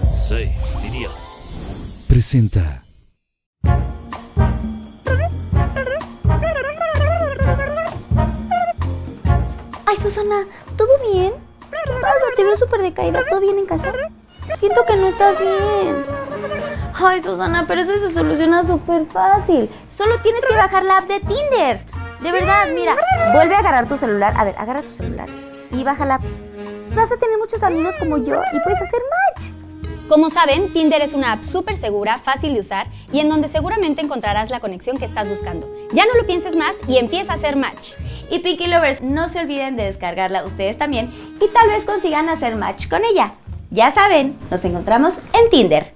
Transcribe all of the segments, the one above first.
Sí, diría. Presenta. Ay, Susana, ¿todo bien? Pasa, te veo súper decaída. ¿Todo bien en casa? Siento que no estás bien. Ay, Susana, pero eso se soluciona súper fácil. Solo tienes que bajar la app de Tinder. De verdad, mira, vuelve a agarrar tu celular. A ver, agarra tu celular y baja la app vas a tener muchos alumnos como yo y puedes hacer match. Como saben, Tinder es una app súper segura, fácil de usar y en donde seguramente encontrarás la conexión que estás buscando. Ya no lo pienses más y empieza a hacer match. Y Pinky Lovers, no se olviden de descargarla ustedes también y tal vez consigan hacer match con ella. Ya saben, nos encontramos en Tinder.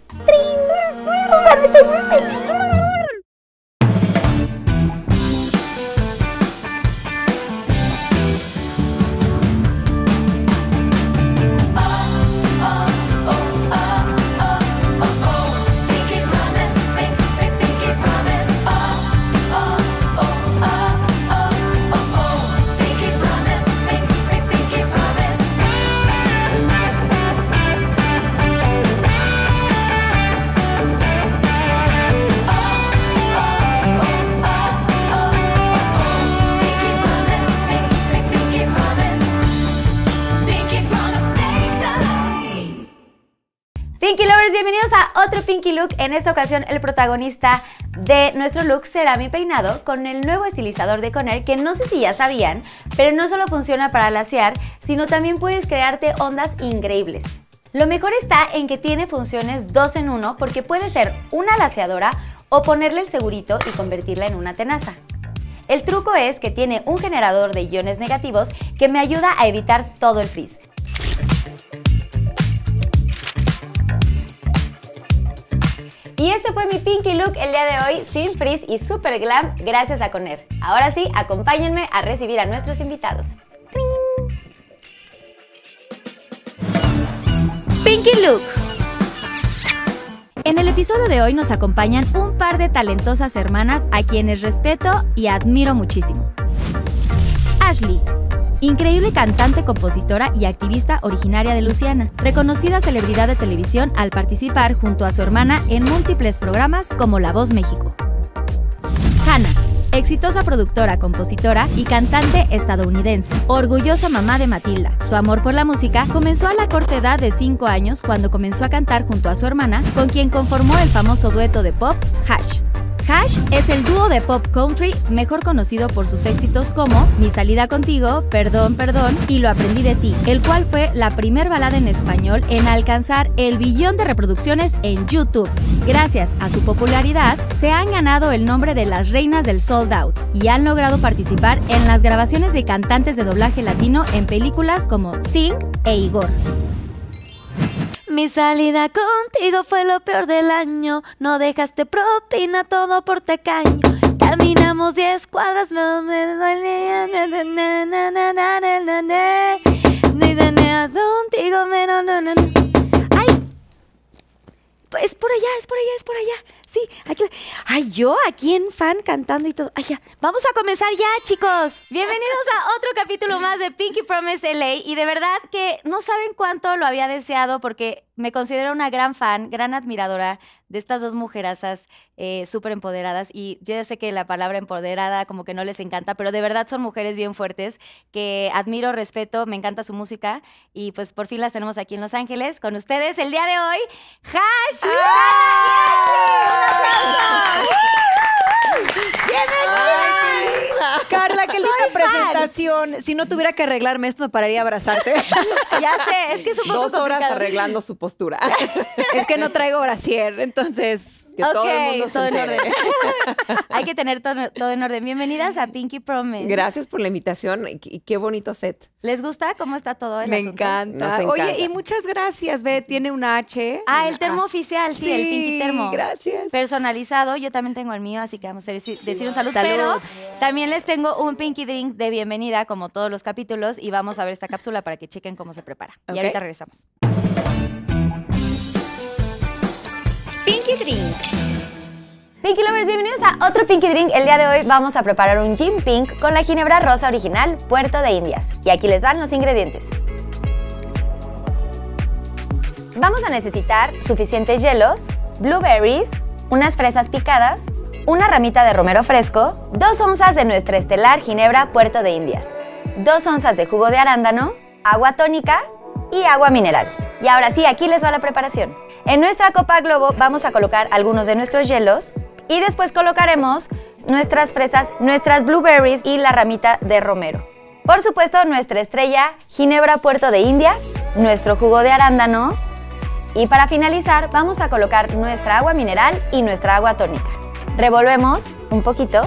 otro Pinky Look. En esta ocasión, el protagonista de nuestro look será mi peinado con el nuevo estilizador de Conair, que no sé si ya sabían, pero no solo funciona para lasear, sino también puedes crearte ondas increíbles. Lo mejor está en que tiene funciones 2 en 1 porque puede ser una laseadora o ponerle el segurito y convertirla en una tenaza. El truco es que tiene un generador de iones negativos que me ayuda a evitar todo el frizz. Y este fue mi Pinky Look el día de hoy, sin frizz y super glam, gracias a Coner. Ahora sí, acompáñenme a recibir a nuestros invitados. Pinky Look. En el episodio de hoy nos acompañan un par de talentosas hermanas a quienes respeto y admiro muchísimo. Ashley, Increíble cantante, compositora y activista originaria de Luciana, reconocida celebridad de televisión al participar junto a su hermana en múltiples programas como La Voz México. Hannah, exitosa productora, compositora y cantante estadounidense, orgullosa mamá de Matilda. Su amor por la música comenzó a la corta edad de 5 años cuando comenzó a cantar junto a su hermana, con quien conformó el famoso dueto de pop Hash. Hash es el dúo de pop country mejor conocido por sus éxitos como Mi salida contigo, Perdón, perdón y Lo aprendí de ti, el cual fue la primer balada en español en alcanzar el billón de reproducciones en YouTube. Gracias a su popularidad, se han ganado el nombre de las reinas del sold out y han logrado participar en las grabaciones de cantantes de doblaje latino en películas como Sing e Igor. Mi salida contigo fue lo peor del año. No dejaste propina, todo por tacaño. Caminamos 10 cuadras, me contigo, me ¡Ay! Es por allá, es por allá, es por allá. Sí, aquí. Ay, yo aquí en fan cantando y todo. Ay, ya. Vamos a comenzar ya, chicos. Bienvenidos a otro capítulo más de Pinky Promise LA. Y de verdad que no saben cuánto lo había deseado porque me considero una gran fan, gran admiradora de estas dos mujerazas eh, súper empoderadas. Y ya sé que la palabra empoderada como que no les encanta, pero de verdad son mujeres bien fuertes que admiro, respeto, me encanta su música. Y pues por fin las tenemos aquí en Los Ángeles con ustedes el día de hoy. ¡Hash! Carla, qué linda presentación. Si no tuviera que arreglarme esto, me pararía a abrazarte. ya sé, es que es un Dos horas arreglando su postura. es que no traigo brasier, entonces... Que todo el mundo en Hay que tener todo, todo, en orden. Bienvenidas a Pinky Promise. Gracias por la invitación y qué bonito set. ¿Les gusta cómo está todo el Me Encanta. Oye, y muchas gracias, ve, tiene un H. Ah, el termo oficial, sí, el Pinky Termo. gracias. Personalizado, yo también tengo el mío, así que vamos a decir, un saludo. Pero también les tengo un Pinky Drink de bienvenida, como todos los capítulos, y vamos a ver esta cápsula para que chequen cómo se prepara. Y ahorita regresamos. Pinky Drink. Pinky Lovers, bienvenidos a otro Pinky Drink. El día de hoy vamos a preparar un gin pink con la ginebra rosa original Puerto de Indias. Y aquí les van los ingredientes. Vamos a necesitar suficientes hielos, blueberries, unas fresas picadas, una ramita de romero fresco, dos onzas de nuestra estelar ginebra Puerto de Indias, dos onzas de jugo de arándano, agua tónica y agua mineral. Y ahora sí, aquí les va la preparación. En nuestra copa globo vamos a colocar algunos de nuestros hielos, y después colocaremos nuestras fresas, nuestras blueberries y la ramita de romero. Por supuesto, nuestra estrella, ginebra puerto de indias, nuestro jugo de arándano y para finalizar vamos a colocar nuestra agua mineral y nuestra agua tónica. Revolvemos un poquito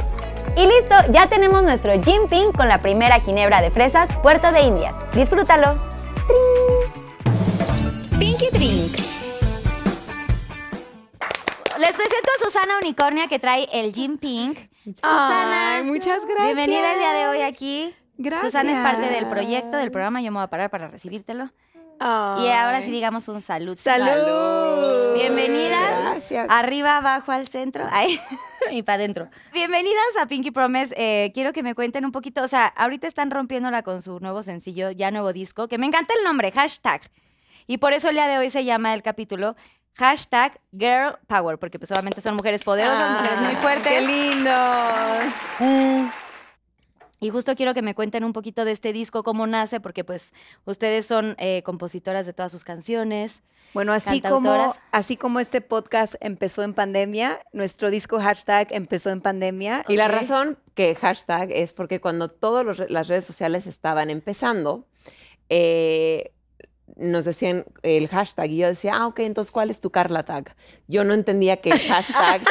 y listo, ya tenemos nuestro Jim Pink con la primera ginebra de fresas Puerto de Indias. ¡Disfrútalo! Pinky les presento a Susana Unicornia que trae el Jim Pink. Susana. muchas gracias. Bienvenida el día de hoy aquí. Gracias. Susana es parte del proyecto, del programa. Yo me voy a parar para recibírtelo. Y ahora sí digamos un saludo. Salud. Bienvenidas. Arriba, abajo, al centro. ahí y para adentro. Bienvenidas a Pinky Promise. Eh, quiero que me cuenten un poquito. O sea, ahorita están rompiéndola con su nuevo sencillo, ya nuevo disco, que me encanta el nombre, hashtag. Y por eso el día de hoy se llama el capítulo Hashtag Girl Power, porque pues obviamente son mujeres poderosas, ah, mujeres muy fuertes. ¡Qué lindo! Y justo quiero que me cuenten un poquito de este disco, cómo nace, porque pues ustedes son eh, compositoras de todas sus canciones. Bueno, así como, así como este podcast empezó en pandemia, nuestro disco hashtag empezó en pandemia. Y la razón que hashtag es porque cuando todas las redes sociales estaban empezando, eh, nos decían el hashtag y yo decía, ah, ok, entonces, ¿cuál es tu Carla tag? Yo no entendía qué hashtag,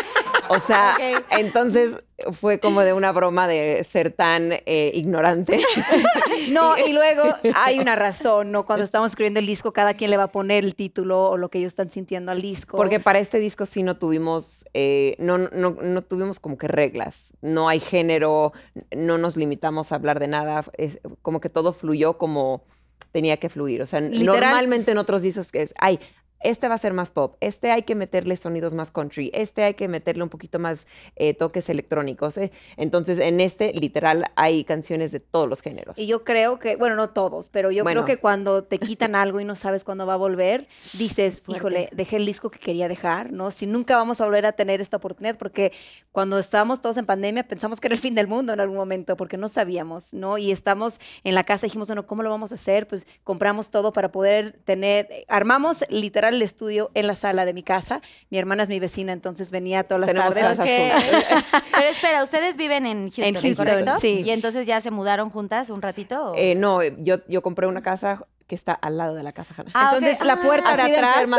o sea, entonces fue como de una broma de ser tan eh, ignorante. No, y luego hay una razón, ¿no? Cuando estamos escribiendo el disco, cada quien le va a poner el título o lo que ellos están sintiendo al disco. Porque para este disco sí no tuvimos, eh, no, no, no tuvimos como que reglas. No hay género, no nos limitamos a hablar de nada. Es como que todo fluyó como tenía que fluir. O sea, normalmente en otros discos que es, ay, este va a ser más pop, este hay que meterle sonidos más country, este hay que meterle un poquito más eh, toques electrónicos. Eh. Entonces, en este, literal, hay canciones de todos los géneros. Y yo creo que, bueno, no todos, pero yo creo que cuando te quitan algo y no sabes cuándo va a volver, dices, híjole, dejé el disco que quería dejar, ¿no? Si nunca vamos a volver a tener esta oportunidad, porque cuando estábamos todos en pandemia pensamos que era el fin del mundo en algún momento, porque no sabíamos, ¿no? Y estamos en la casa, dijimos, bueno, ¿cómo lo vamos a hacer? Pues compramos todo para poder tener, eh, armamos literal el estudio en la sala de mi casa. Mi hermana es mi vecina, entonces venía todas las Tenemos tardes. Pero espera, ustedes viven en Houston, ¿correcto? ¿Y entonces ya se mudaron juntas un ratito? Eh, no, yo, compré una casa que está al lado de la casa ah, Entonces la ah, puerta de atrás.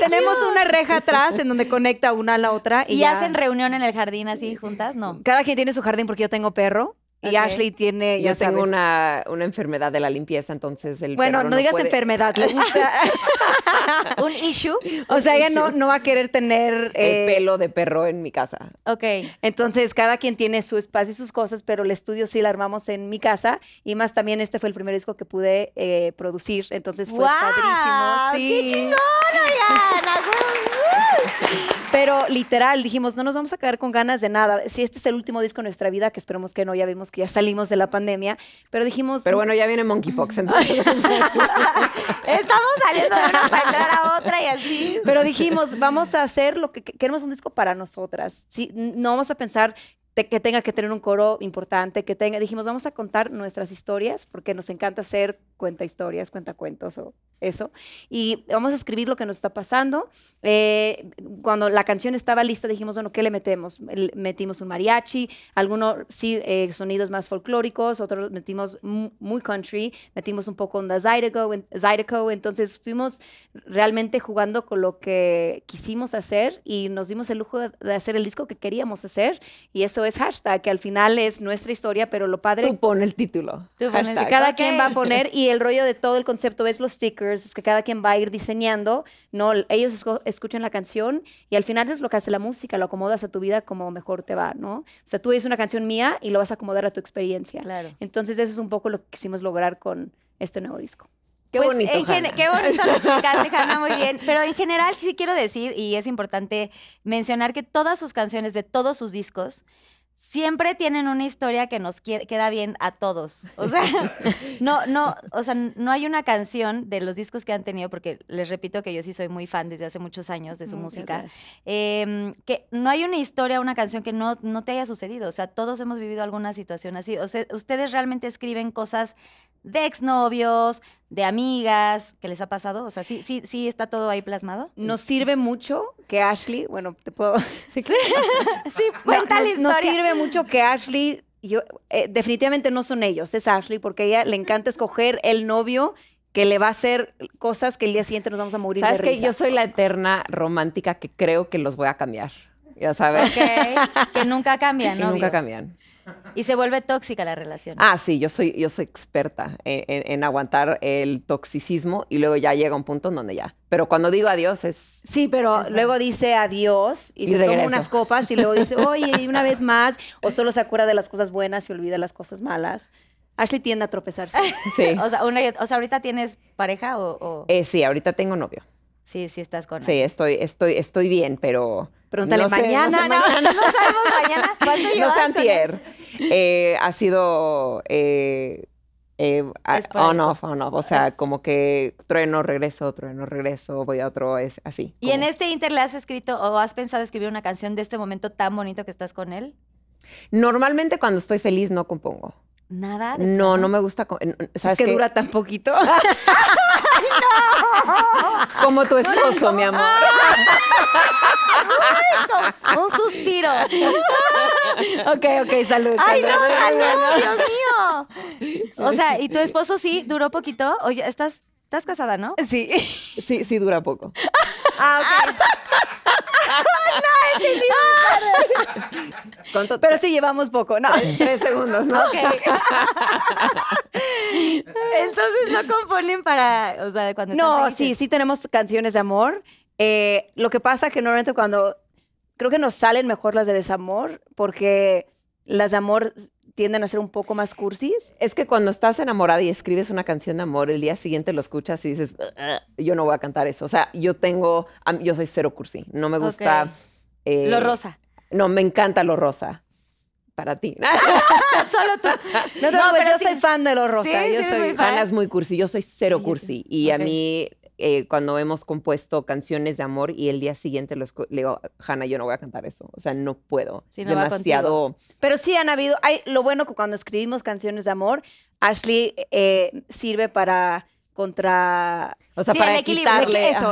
Tenemos una reja atrás en donde conecta una a la otra. ¿Y, hacen reunión en el jardín así juntas? No. Cada quien tiene su jardín porque yo tengo perro. Y Ashley tiene, ya Yo tengo una, enfermedad de la limpieza, entonces el Bueno, no, no digas enfermedad, le gusta. ¿Un issue? O sea, ella no, no va a querer tener... El eh, pelo de perro en mi casa. Ok. Entonces, cada quien tiene su espacio y sus cosas, pero el estudio sí la armamos en mi casa. Y más también, este fue el primer disco que pude eh, producir, entonces fue padrísimo. ¡Qué Pero literal, dijimos, no nos vamos a quedar con ganas de nada. Si este es el último disco de nuestra vida, que esperemos que no, ya vimos que ya salimos de la pandemia, pero dijimos... Pero bueno, mm". ya viene monkeypox, entonces. Estamos saliendo de una para entrar a otra y así. Pero dijimos, vamos a hacer lo que queremos un disco para nosotras. no vamos a pensar que tenga que tener un coro importante, que tenga, dijimos, vamos a contar nuestras historias porque nos encanta ser cuenta historias, cuenta cuentos o eso. Y vamos a escribir lo que nos está pasando. Eh, cuando la canción estaba lista, dijimos, bueno, ¿qué le metemos? Metimos un mariachi, algunos sí, eh, sonidos más folclóricos, otros metimos muy country, metimos un poco onda Zydeco, Entonces estuvimos realmente jugando con lo que quisimos hacer y nos dimos el lujo de hacer el disco que queríamos hacer. Y eso es hashtag, que al final es nuestra historia, pero lo padre. Tú pones el título. Tú pon el... Cada quien va a poner y el rollo de todo el concepto es los stickers, es que cada quien va a ir diseñando, ¿no? Ellos escuchan la canción y al final es lo que hace la música, lo acomodas a tu vida como mejor te va, ¿no? O sea, tú dices una canción mía y lo vas a acomodar a tu experiencia. Entonces, eso es un poco lo que quisimos lograr con este nuevo disco. Qué pues, bonito. Qué bonito lo explicaste, muy bien. Pero en general sí quiero decir, y es importante mencionar que todas sus canciones de todos sus discos siempre tienen una historia que nos queda bien a todos. O sea, no, no, o sea, no hay una canción de los discos que han tenido, porque les repito que yo sí soy muy fan desde hace muchos años de su música, em, que no hay una historia, una canción que no, no te haya sucedido. O sea, todos hemos vivido alguna situación así. O sea, ustedes realmente escriben cosas de exnovios, de amigas que les ha pasado? O sea, ¿sí, sí, sí está todo ahí plasmado? Nos sirve mucho que Ashley, bueno, te puedo... sí, cuenta no, la historia. Nos sirve mucho que Ashley, yo, eh, definitivamente no son ellos, es Ashley, porque a ella le encanta escoger el novio que le va a hacer cosas que el día siguiente nos vamos a morir ¿Sabes que Yo soy la eterna romántica que creo que los voy a cambiar. Ya sabes. que nunca cambian, ¿no? Que nunca cambian. Y se vuelve tóxica la relación. Ah, sí, yo soy, yo soy experta en, aguantar el toxicismo y luego ya llega un punto en donde ya. Pero cuando digo adiós es. Sí, pero luego dice adiós y, se toma unas copas y luego dice, oye, una vez más. O solo se acuerda de las cosas buenas y olvida las cosas malas. Ashley tiende a tropezarse. Sí. o, sea, ¿ahorita tienes pareja o.? o... Eh, sí, ahorita tengo novio. Sí, sí, estás con. Sí, estoy, estoy, estoy bien, pero Pregúntale mañana. No, mañana. No, sabemos mañana. No sé antier. Eh, ha sido eh, eh, on off, on off. O sea, como que trueno, regreso, trueno, regreso, voy a otro, es así. ¿Y en este inter le has escrito o has pensado escribir una canción de este momento tan bonito que estás con él? Normalmente cuando estoy feliz no compongo. Nada. no, no me gusta. ¿Sabes es que, dura tan poquito? Como tu esposo, mi amor. Un suspiro. ok, ok, salud. Ay, no, Dios mío. O sea, ¿y tu esposo sí duró poquito? Oye, estás, estás casada, ¿no? Sí. Sí, sí, dura poco. Ah, no, Pero sí llevamos poco, ¿no? Tres, segundos, ¿no? Ok. Entonces no componen para, o sea, cuando No, sí, sí tenemos canciones de amor. Eh, lo que pasa que normalmente cuando creo que nos salen mejor las de desamor porque las de amor tienden a ser un poco más cursis. Es que cuando estás enamorada y escribes una canción de amor, el día siguiente lo escuchas y dices, yo no voy a cantar eso. O sea, yo tengo, yo soy cero cursi. No me gusta... Eh, lo rosa. No, me encanta lo rosa. Para ti. Solo tú. No, no pues yo soy fan de lo rosa. yo soy, fanas muy cursi. Yo soy cero cursi. Y a mí eh, cuando hemos compuesto canciones de amor y el día siguiente los, le digo, Hanna, yo no voy a cantar eso. O sea, no puedo. Sí, demasiado. Pero sí han habido, hay, lo bueno que cuando escribimos canciones de amor, Ashley eh, sirve para contra o sea para eso,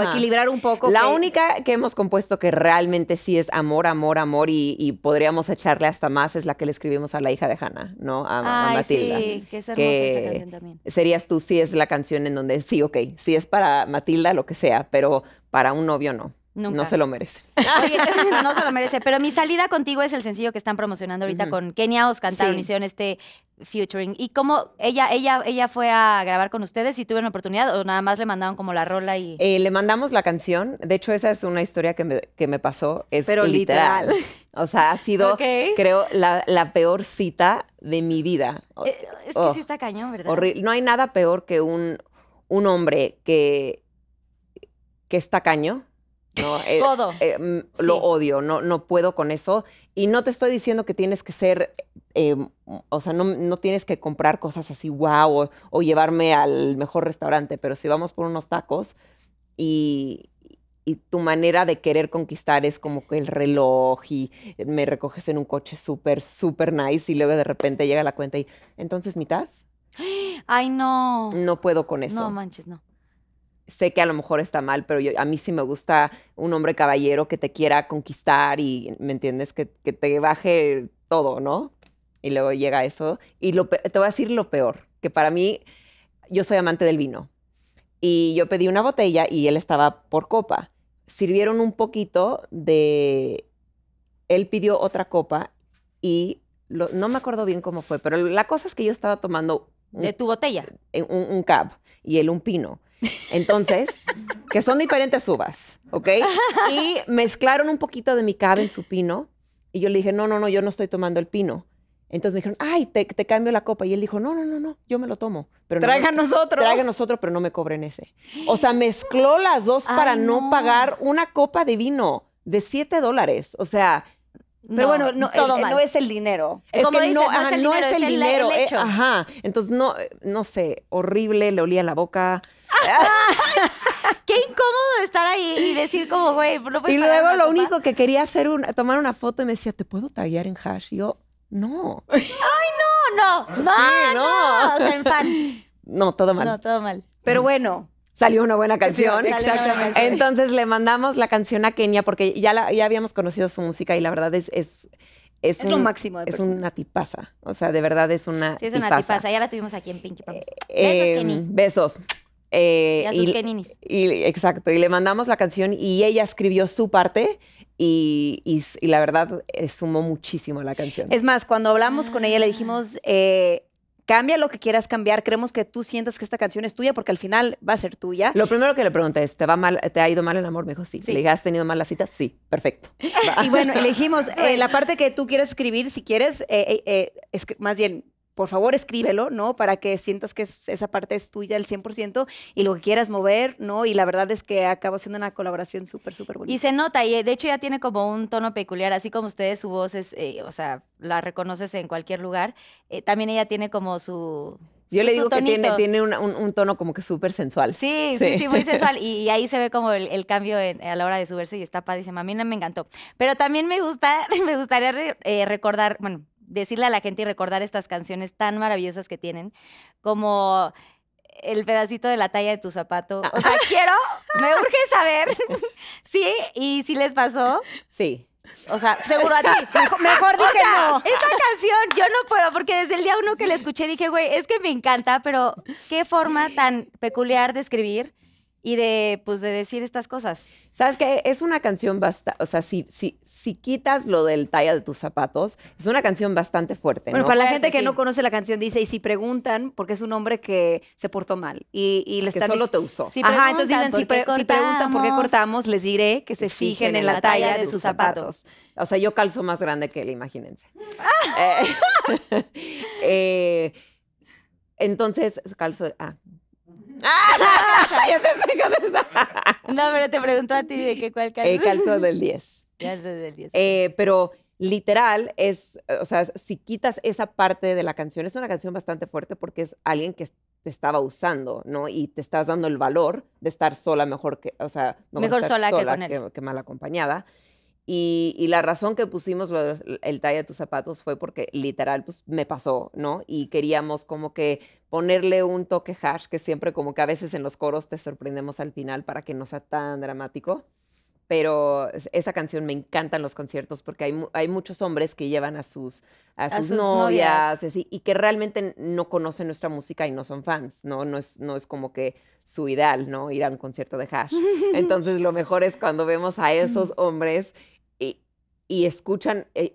equilibrar un poco la única que hemos compuesto que realmente sí es amor amor amor y, podríamos echarle hasta más es la que le escribimos a la hija de Hannah no a, Matilda sí, que serías tú si es la canción en donde sí ok si es para Matilda lo que sea pero para un novio no no se lo merece. no se lo merece. Pero mi salida contigo es el sencillo que están promocionando ahorita con Kenia Os cantaron, hicieron este featuring. ¿Y cómo ella, ella, ella fue a grabar con ustedes y tuvieron oportunidad o nada más le mandaron como la rola y. Eh, le mandamos la canción. De hecho, esa es una historia que me, que me pasó. Es Pero literal. O sea, ha sido, creo, la, peor cita de mi vida. Eh, es que oh, sí está cañón, ¿verdad? Horrible. No hay nada peor que un, un hombre que, que está caño no, eh, Todo. Eh, mm, lo odio, no, no puedo con eso. Y no te estoy diciendo que tienes que ser, eh, o sea, no, tienes que comprar cosas así, wow, o, llevarme al mejor restaurante, pero si vamos por unos tacos y, tu manera de querer conquistar es como que el reloj y me recoges en un coche súper, súper nice y luego de repente llega la cuenta y entonces mitad. Ay, no. No puedo con eso. No manches, no sé que a lo mejor está mal, pero yo, a mí sí me gusta un hombre caballero que te quiera conquistar y, ¿me entiendes? Que, te baje todo, ¿no? Y luego llega eso. Y lo, te voy a decir lo peor, que para mí, yo soy amante del vino. Y yo pedí una botella y él estaba por copa. Sirvieron un poquito de... Él pidió otra copa y no me acuerdo bien cómo fue, pero la cosa es que yo estaba tomando... de tu botella. Un, un cab y él un pino. Entonces, que son diferentes uvas, ¿ok? Y mezclaron un poquito de mi cava en su pino. Y yo le dije, no, no, no, yo no estoy tomando el pino. Entonces me dijeron, ay, te, te, cambio la copa. Y él dijo, no, no, no, no, yo me lo tomo. Pero traigan nosotros. Traigan nosotros, pero no me cobren ese. O sea, mezcló las dos para no. pagar una copa de vino de 7 dólares. O sea... Pero no, bueno, eh, eh, no, es el dinero. Es que no no, es el dinero. Eh, ajá. Entonces, no, no sé, horrible, le olía la boca. Qué incómodo estar ahí y decir como, güey, no Y luego lo único que quería hacer, una, tomar una foto y me decía, ¿te puedo taggear en hash? Y yo, no. ¡Ay, no! ¡No! Ah, ¡No! no. no. en fan. No, todo mal. No, todo mal. Pero bueno, salió una buena canción. Exactamente. Entonces le mandamos la canción a Kenia porque ya, ya habíamos conocido su música y la verdad es... es, es, un, lo máximo. De es una tipaza. O sea, de verdad es una. Sí, es una tipaza. Ya la tuvimos aquí en Pinky Promise. Eh, besos, Besos. Eh, y, exacto, y le mandamos la canción y ella escribió su parte y, la verdad eh, sumó muchísimo la canción. Es más, cuando hablamos con ella le ah. dijimos, eh, cambia lo que quieras cambiar, creemos que tú sientas que esta canción es tuya porque al final va a ser tuya. Lo primero que le pregunté es, ¿te, va mal, ¿te ha ido mal el amor? mejor dijo, sí. Le dije, ¿has tenido mal la cita? Sí, perfecto. Y bueno, le dijimos, la parte que tú quieres escribir, si quieres, más bien, por favor escríbelo, ¿no? Para que sientas que esa parte es tuya el 100% y lo que quieras mover, ¿no? Y la verdad es que acabó siendo una colaboración súper, súper bonita. Y se nota, y eh, de hecho ya tiene como un tono peculiar, así como ustedes su voz es, eh, o sea, la reconoces en cualquier lugar, eh, también ella tiene como su... Yo le digo que tiene, un, tono como que súper sensual. Sí, sí, sí, muy sensual. Y, ahí se ve como el, cambio a la hora de subirse y está dice A mí no me encantó. Pero también me gusta, me gustaría recordar, bueno, decirle a la gente y recordar estas canciones tan maravillosas que tienen, como el pedacito de la talla de tu zapato. Ah. O sea, quiero, me urge saber. sí, y si les pasó. Sí. O sea, seguro a ti. Mejor, dije no. Esa canción yo no puedo, porque desde el día uno que la escuché dije, güey, es que me encanta, pero qué forma tan peculiar de escribir y de, pues, de decir estas cosas. Sabes que es una canción bastante, o sea, si, si, si quitas lo del talla de tus zapatos, es una canción bastante fuerte. ¿no? Bueno, para la gente que no conoce la canción, dice, y si preguntan, porque es un hombre que se portó mal y, y que solo te usó. Ajá, entonces dicen, si, preguntan por qué cortamos, les diré que se fijen, en la talla de sus zapatos. O sea, yo calzo más grande que él, imagínense. Eh, eh, entonces, calzo, ah, te No, pero te pregunto a ti de qué cuál calzón? Eh, del 10. del 10. Eh, pero literal es, o sea, si quitas esa parte de la canción, es una canción bastante fuerte porque es alguien que te estaba usando, ¿no? Y te estás dando el valor de estar sola mejor que, o sea, mejor sola, que, con él. Que, mal acompañada. Y, la razón que pusimos el talla de tus zapatos fue porque literal, pues me pasó, ¿no? Y queríamos como que ponerle un toque hash, que siempre como que a veces en los coros te sorprendemos al final para que no sea tan dramático. Pero esa canción me encanta en los conciertos porque hay, hay muchos hombres que llevan a sus, a sus, novias, Y, que realmente no conocen nuestra música y no son fans, ¿no? No es, no es como que su ideal, ¿no? Ir a un concierto de hash. Entonces lo mejor es cuando vemos a esos hombres y, escuchan, eh,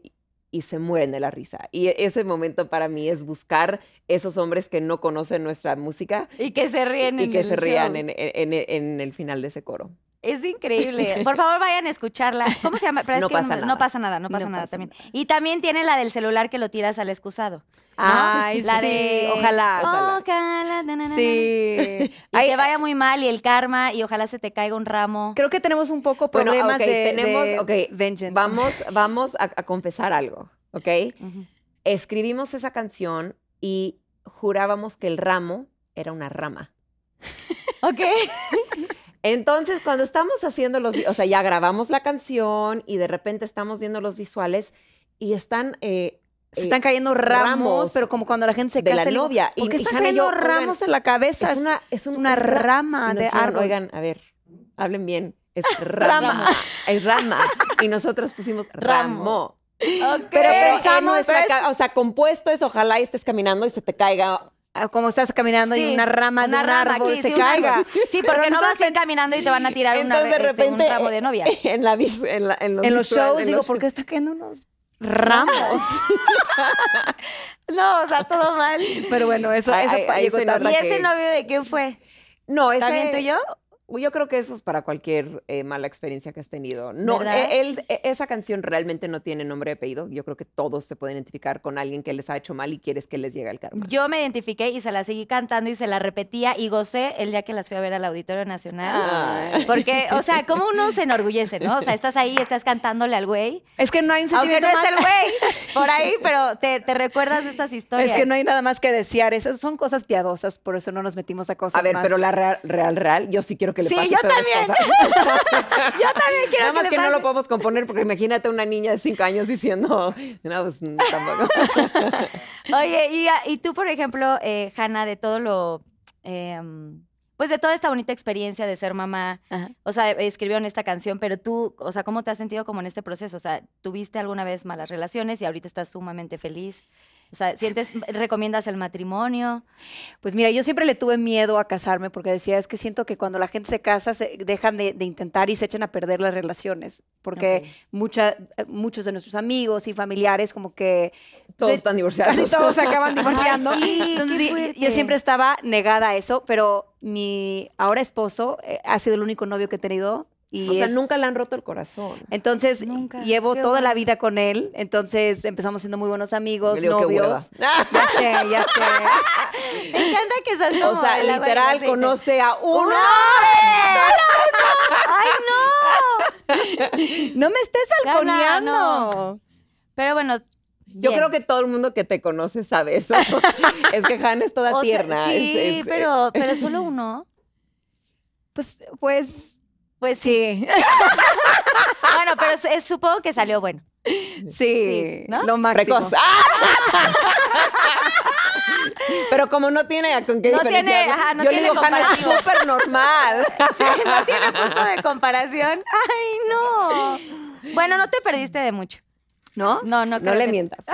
y se mueren de la risa. Y e, ese momento para mí es buscar esos hombres que no conocen nuestra música. Y que se ríen. Y, que se rían en, el final de ese coro. Es increíble. Por favor, vayan a escucharla. ¿Cómo se llama? no, pasa pasa nada, no pasa nada también. Y también tiene la del celular que lo tiras al excusado. Ay, la de ojalá, ojalá. sí. Y que vaya ah. muy mal y el karma y ojalá se te caiga un ramo. Creo que tenemos un poco problemas bueno, okay, tenemos, Vamos, vamos a, confesar algo, ¿ok? Escribimos esa canción y jurábamos que el ramo era una rama. ¿Ok? Entonces, cuando estamos haciendo los, o sea, ya grabamos la canción y de repente estamos viendo los visuales y están... Eh, eh, están cayendo ramos, pero como cuando la gente se de la novia. Y, porque están cayendo ramos en la cabeza. Es una, rama de árbol. Oigan, a ver, hablen bien. Es rama. Es rama. Y nosotros pusimos ramo. Pero pensamos, pero o sea, compuesto es ojalá estés caminando y se te caiga Ah, como estás caminando y una rama de un árbol se caiga. Sí, porque no vas a ir caminando y te van a tirar una, de este, repente, un ramo de novia. En, la, en, en los, shows, digo, ¿por qué está cayendo unos ramos? no, o sea, todo mal. Pero bueno, eso, eso ay, ¿Y ese novio de quién fue? No, ese... ¿También yo? Yo creo que eso es para cualquier eh, mala experiencia que has tenido. No, e, e, esa canción realmente no tiene nombre de apellido. Yo creo que todos se pueden identificar con alguien que les ha hecho mal y quieres que les llegue el karma. Yo me identifiqué y se la seguí cantando y se la repetía y gocé el día que las fui a ver al Auditorio Nacional. Porque, o sea, como uno se enorgullece, ¿no? O sea, estás ahí, estás cantándole al güey. Es que no hay un sentimiento más... güey por ahí, pero te, recuerdas estas historias. Es que no hay nada más que desear. Esas son cosas piadosas, por eso no nos metimos a cosas A ver, pero la real, real, real, yo sí quiero sí, yo también. yo también quiero Nada más que, no lo podemos componer, porque imagínate una niña de cinco años diciendo, no, pues tampoco. Oye, y, tú, por ejemplo, eh, Hanna, de todo lo. Em, pues de toda esta bonita experiencia de ser mamá, o sea, escribieron esta canción, pero tú, o sea, ¿cómo te has sentido como en este proceso? O sea, ¿tuviste alguna vez malas relaciones y ahorita estás sumamente feliz? O sea, ¿sientes, recomiendas el matrimonio? Pues mira, yo siempre le tuve miedo a casarme porque decía, es que siento que cuando la gente se casa, se dejan de, intentar y se echan a perder las relaciones. Porque muchos de nuestros amigos y familiares como que... Pues, todos están divorciados. Casi todos acaban divorciando. yo siempre estaba negada a eso, pero mi ahora esposo eh, ha sido el único novio que he tenido o sea, nunca le han roto el corazón. Entonces, llevo toda la vida con él. Entonces, empezamos siendo muy buenos amigos, novios. Ya sé, ya sé. Me encanta que O sea, literal, conoce a uno. ¡Ay, no! No me estés alconeando. Pero bueno, yo creo que todo el mundo que te conoce sabe eso. es que Han es toda tierna. sí, eh. pero, pero solo uno. Pues, pues pues sí. bueno, pero supongo que salió bueno. Sí, ¿no? lo máximo. Pero como no tiene con qué No tiene, yo le digo, Hanna, es súper normal. no tiene punto de comparación. Ay, no. Bueno, no te perdiste de mucho. ¿No? No, no No le mientas.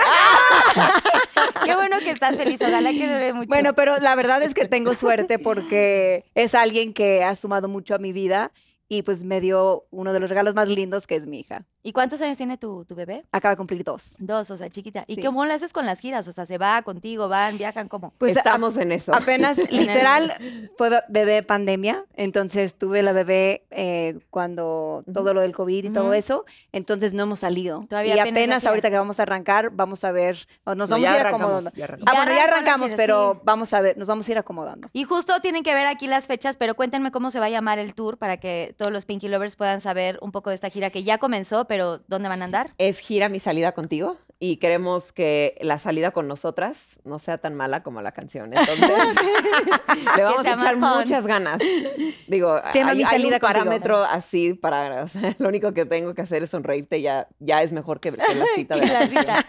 Qué bueno que estás feliz. Ojalá que dure mucho. Bueno, pero la verdad es que tengo suerte porque es alguien que ha sumado mucho a mi vida y pues me dio uno de los regalos más lindos que es mi hija. ¿Y cuántos años tiene tu, bebé? Acaba de cumplir dos. Dos, o sea, chiquita. ¿Y cómo lo haces con las giras? O sea, ¿se va contigo, van, viajan, cómo? Pues estamos en eso. Apenas, literal, fue bebé pandemia. Entonces tuve la bebé eh, cuando todo lo del COVID y todo eso. Entonces no hemos salido. Todavía y apenas, ahorita que vamos a arrancar, vamos a ver, o nos vamos a ir acomodando. Ya arrancamos. ya arrancamos, ah, pero vamos a ver, nos vamos a ir acomodando. Y justo tienen que ver aquí las fechas, pero cuéntenme cómo se va a llamar el tour para que todos los Pinky Lovers puedan saber un poco de esta gira que ya comenzó, pero ¿dónde van a andar? Es Gira mi salida contigo y queremos que la salida con nosotras no sea tan mala como la canción. Entonces, le vamos a echar muchas ganas. Digo, hay, mi salida un parámetro así para, o sea, lo único que tengo que hacer es sonreírte, ya, ya es mejor que, la cita. de la cita.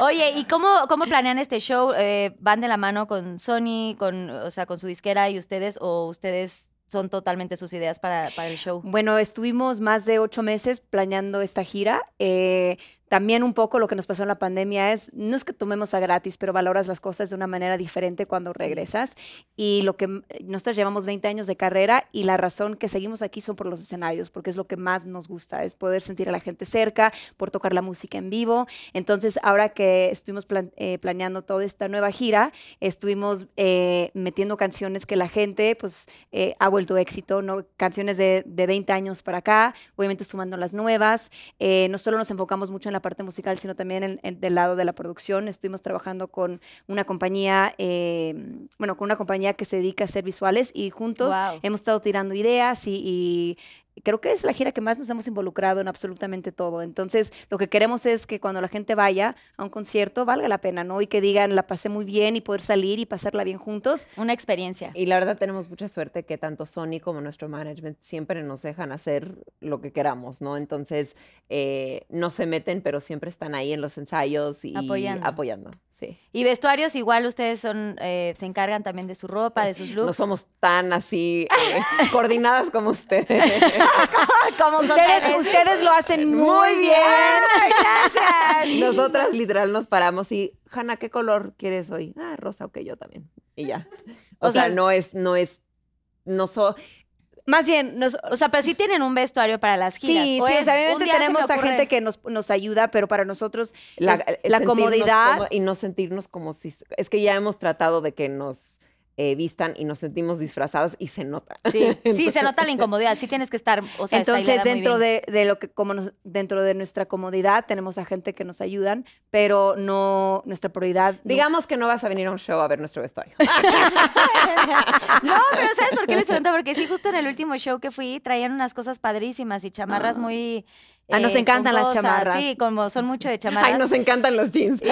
Oye, ¿y cómo, cómo planean este show? Eh, ¿Van de la mano con Sony, con, o sea, con su disquera y ustedes, o ustedes son totalmente sus ideas para, el show? Bueno, estuvimos más de ocho meses planeando esta gira. Eh, también un poco lo que nos pasó en la pandemia es, no es que tomemos a gratis, pero valoras las cosas de una manera diferente cuando regresas. Y lo que nosotros llevamos 20 años de carrera y la razón que seguimos aquí son por los escenarios, porque es lo que más nos gusta, es poder sentir a la gente cerca, por tocar la música en vivo. Entonces, ahora que estuvimos eh, planeando toda esta nueva gira, estuvimos eh, metiendo canciones que la gente pues eh, ha vuelto éxito, ¿no? canciones de, de, 20 años para acá, obviamente sumando las nuevas. no solo nos enfocamos mucho en la parte musical, sino también del lado de la producción. Estuvimos trabajando con una compañía, em, bueno, con una compañía que se dedica a hacer visuales y juntos hemos estado tirando ideas y creo que es la gira que más nos hemos involucrado en absolutamente todo. Entonces, lo que queremos es que cuando la gente vaya a un concierto valga la pena, ¿no? Y que digan, la pasé muy bien y poder salir y pasarla bien juntos. Una experiencia. Y la verdad tenemos mucha suerte que tanto Sony como nuestro management siempre nos dejan hacer lo que queramos, ¿no? Entonces, eh, no se meten, pero siempre están ahí en los ensayos y apoyando. apoyando. Y vestuarios, igual ustedes son, eh, se encargan también de su ropa, de sus looks. No somos tan así eh, coordinadas como ustedes. como ustedes, ustedes lo hacen muy bien. Nosotras literal nos paramos y, Hanna, ¿qué color quieres hoy? Ah, rosa, ok, yo también. Y ya. O, sea, sea, no es, no es, no so, más bien, nos, o sea, pero sí tienen un vestuario para las giras. Sí, sí, obviamente tenemos a gente que nos, nos, ayuda, pero para nosotros la, comodidad. y no sentirnos como si. Es que ya hemos tratado de que nos eh, vistan y nos sentimos disfrazadas y se nota. Sí, sí, se nota la incomodidad, sí tienes que estar, o sea, entonces dentro De, lo que como dentro de nuestra comodidad tenemos a gente que nos ayudan, pero no nuestra prioridad. Digamos que no vas a venir a un show a ver nuestro vestuario. no, pero ¿sabes por qué les pregunto? Porque sí, justo en el último show que fui traían unas cosas padrísimas y chamarras ah. muy Ah, nos eh, encantan las chamarras. Sí, como son mucho de chamarras. Ay, nos encantan los jeans.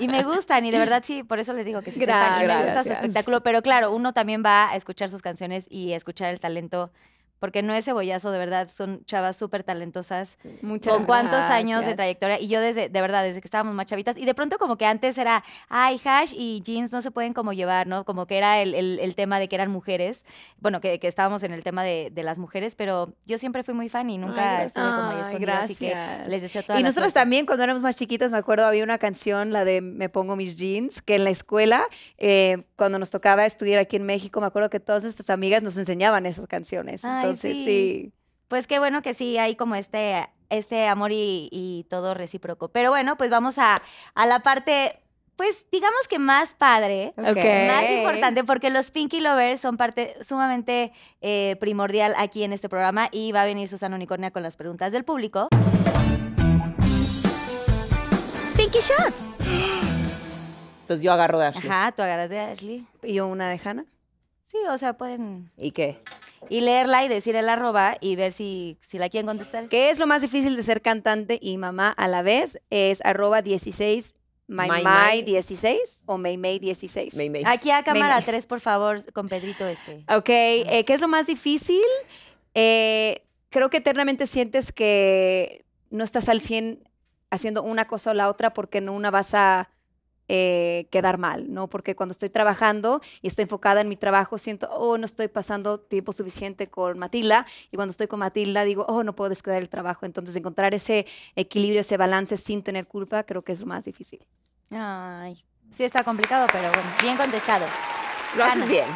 Y, me gustan, y de verdad sí, por eso les digo que sí, me gusta su espectáculo. Pero claro, uno también va a escuchar sus canciones y escuchar el talento porque no es cebollazo, de verdad, son chavas súper talentosas. Muchas Con cuántos años de trayectoria. Y yo desde, de verdad, desde que estábamos más chavitas. Y de pronto como que antes era, ay, hash y jeans no se pueden como llevar, ¿no? Como que era el, tema de que eran mujeres. Bueno, que, estábamos en el tema de, las mujeres, pero yo siempre fui muy fan y nunca estuve como ahí escondida. así que les deseo todo. Y nosotros también, cuando éramos más chiquitas, me acuerdo, había una canción, la de Me pongo mis jeans, que en la escuela, eh, cuando nos tocaba estudiar aquí en México, me acuerdo que todas nuestras amigas nos enseñaban esas canciones sí. Pues qué bueno que sí hay como este, este amor y, todo recíproco. Pero bueno, pues vamos a, la parte pues digamos que más padre, más importante, porque los Pinky Lovers son parte sumamente eh, primordial aquí en este programa y va a venir Susana Unicornia con las preguntas del público. Pinky Shots. pues yo agarro de Ashley. Ajá, tú agarras de Ashley. ¿Y yo una de Hannah? Sí, o sea, pueden... ¿Y qué? y leerla y decir el arroba y ver si, si la quieren contestar. ¿Qué es lo más difícil de ser cantante y mamá a la vez? Es arroba 16 My, 16 o maymay 16. Aquí a cámara 3, por favor, con Pedrito este. Ok, eh, ¿qué es lo más difícil? Eh, creo que eternamente sientes que no estás al 100 haciendo una cosa o la otra porque no una vas a eh, quedar mal, ¿no? Porque cuando estoy trabajando y estoy enfocada en mi trabajo, siento, oh, no estoy pasando tiempo suficiente con Matilda. Y cuando estoy con Matilda, digo, oh, no puedo descuidar el trabajo. Entonces, encontrar ese equilibrio, ese balance sin tener culpa, creo que es lo más difícil. Ay, sí está complicado, pero bueno, bien contestado. Lo haces bien.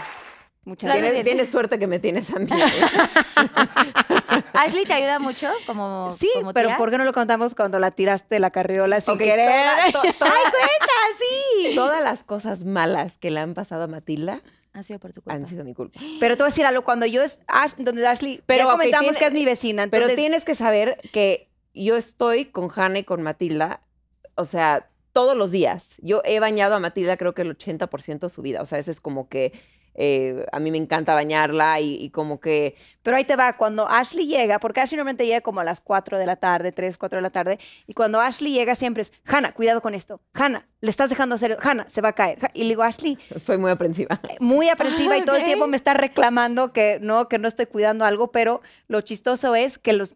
Muchas gracias. Tienes suerte que me tienes a mí. ¿eh? Ashley te ayuda mucho como Sí, pero ¿por qué no lo contamos cuando la tiraste la carriola sin querer? ¡Ay, cuenta! ¡Sí! Todas las cosas malas que le han pasado a Matilda han sido por tu culpa. Han sido mi culpa. Pero te voy a decir algo, cuando yo es Ash, Ashley, pero ya comentamos que es mi vecina, Pero tienes que saber que yo estoy con Hannah y con Matilda, o sea, todos los días. Yo he bañado a Matilda creo que el 80% de su vida, o sea, ese es como que eh, a mí me encanta bañarla y, como que... Pero ahí te va, cuando Ashley llega, porque Ashley normalmente llega como a las 4 de la tarde, 3, 4 de la tarde, y cuando Ashley llega siempre es, Hanna, cuidado con esto, Hanna, le estás dejando hacer, Hanna, se va a caer. Y le digo, Ashley... Soy muy aprensiva. Eh, muy aprensiva y todo el tiempo me está reclamando que no, que no estoy cuidando algo, pero lo chistoso es que los,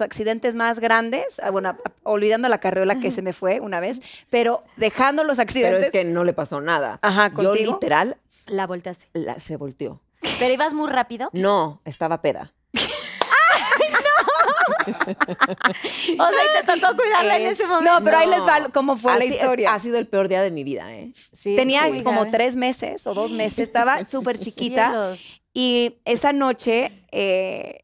accidentes más grandes, ah, bueno, ah, olvidando la carriola que se me fue una vez, pero dejando los accidentes... Pero es que no le pasó nada. Ajá, ¿contigo? Yo literal la volteaste. se volteó. ¿Pero ibas muy rápido? No, estaba peda. ¡Ay, no! o sea, y te trató cuidarla en ese momento. No, pero ahí les va cómo fue la historia. Ha sido el peor día de mi vida, ¿eh? Tenía como tres meses o dos meses, estaba súper chiquita. Y esa noche eh,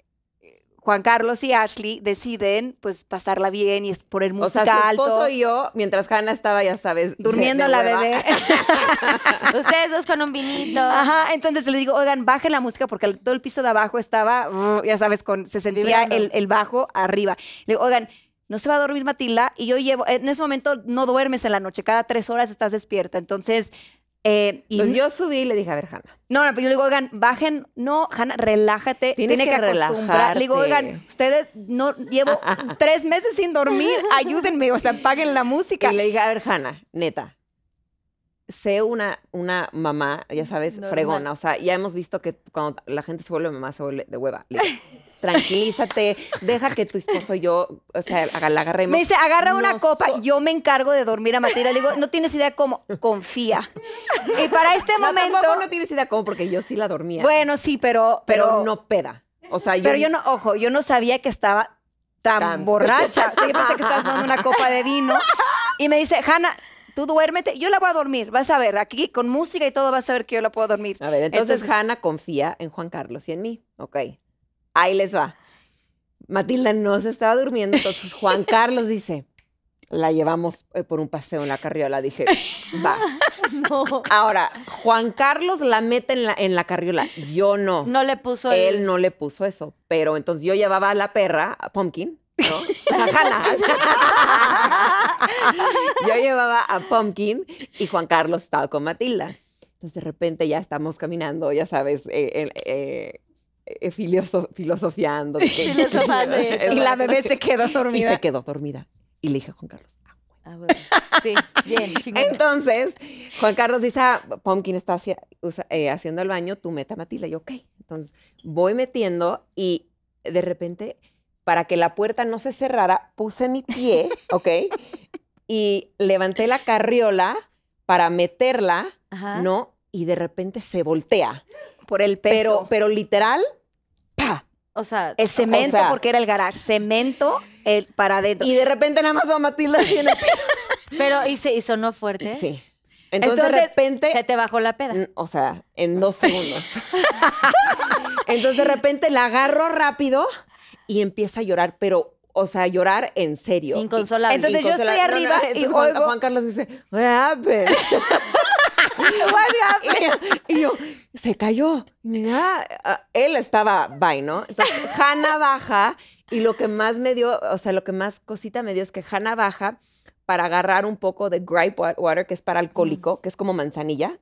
Juan Carlos y Ashley deciden pues pasarla bien y poner música o sea, esposo y yo, mientras Hannah estaba, ya sabes, durmiendo la bebé. Ustedes dos con un vinito. Ajá, entonces le digo, oigan, bajen la música porque todo el piso de abajo estaba, uh, ya sabes, con se sentía el, el, bajo arriba. Le digo, oigan, no se va a dormir Matilda y yo llevo, en ese momento no duermes en la noche, cada tres horas estás despierta, entonces eh, y pues yo subí y le dije, a ver, Hanna. No, pero yo le digo, oigan, bajen, no, Hanna, relájate. Tienes tiene que, relajar. Le digo, oigan, ustedes no llevo tres meses sin dormir, ayúdenme, o sea, apaguen la música. Y le dije, a ver, Hanna, neta, sé una, una mamá, ya sabes, fregona. O sea, ya hemos visto que cuando la gente se vuelve mamá, se vuelve de hueva. tranquilízate, deja que tu esposo y yo, o sea, la agarremos. Me dice, agarra una copa, yo me encargo de dormir a Matilda. Le digo, no tienes idea cómo, confía. Y para este momento... no tienes idea cómo, porque yo sí la dormía. Bueno, sí, pero... Pero, no peda. O sea, yo... Pero yo no, ojo, yo no sabía que estaba tan, borracha. O sea, yo pensé que estaba tomando una copa de vino. Y me dice, Hanna, tú duérmete, yo la voy a dormir, vas a ver, aquí con música y todo vas a ver que yo la puedo dormir. A ver, entonces, entonces Hanna confía en Juan Carlos y en mí, ok. Ahí les va. Matilda no se estaba durmiendo, entonces Juan Carlos dice, la llevamos eh, por un paseo en la carriola. Dije, va. No. Ahora, Juan Carlos la mete en la, en la carriola. Yo no. No le puso Él no le puso eso. Pero entonces yo llevaba a la perra, a Pumpkin, ¿no? La yo llevaba a Pumpkin y Juan Carlos estaba con Matilda. Entonces de repente ya estamos caminando, ya sabes, eh, eh, eh, filosofiando. y la bebé se quedó dormida. Y se quedó dormida. Y le dije a Juan Carlos, ah, ah, Sí, bien, Entonces, Juan Carlos dice, ah, Pumpkin está eh, haciendo el baño, tú meta Matila Y yo, ok. Entonces, voy metiendo y de repente, para que la puerta no se cerrara, puse mi pie, ¿ok? y levanté la carriola para meterla, ¿no? Y de repente se voltea. Por el peso. Pero, pero literal, ¡pa! O sea, el cemento, porque era el garage, cemento el, para adentro. Y de repente nada más va Matilda así Pero, ¿y, y sonó fuerte? Sí. Entonces, de repente. Se te bajó la peda? O sea, en dos segundos. Entonces, de repente la agarro rápido y empieza a llorar, pero o sea, llorar en serio. Inconsolable. Entonces yo estoy arriba y Juan, Carlos dice, What happened? y, yo, se cayó. Ah, ah, él estaba bye, ¿no? Entonces, baja y lo que más me dio, o sea, lo que más cosita me dio es que Hanna baja para agarrar un poco de gripe water, que es para alcohólico, mm. que es como manzanilla.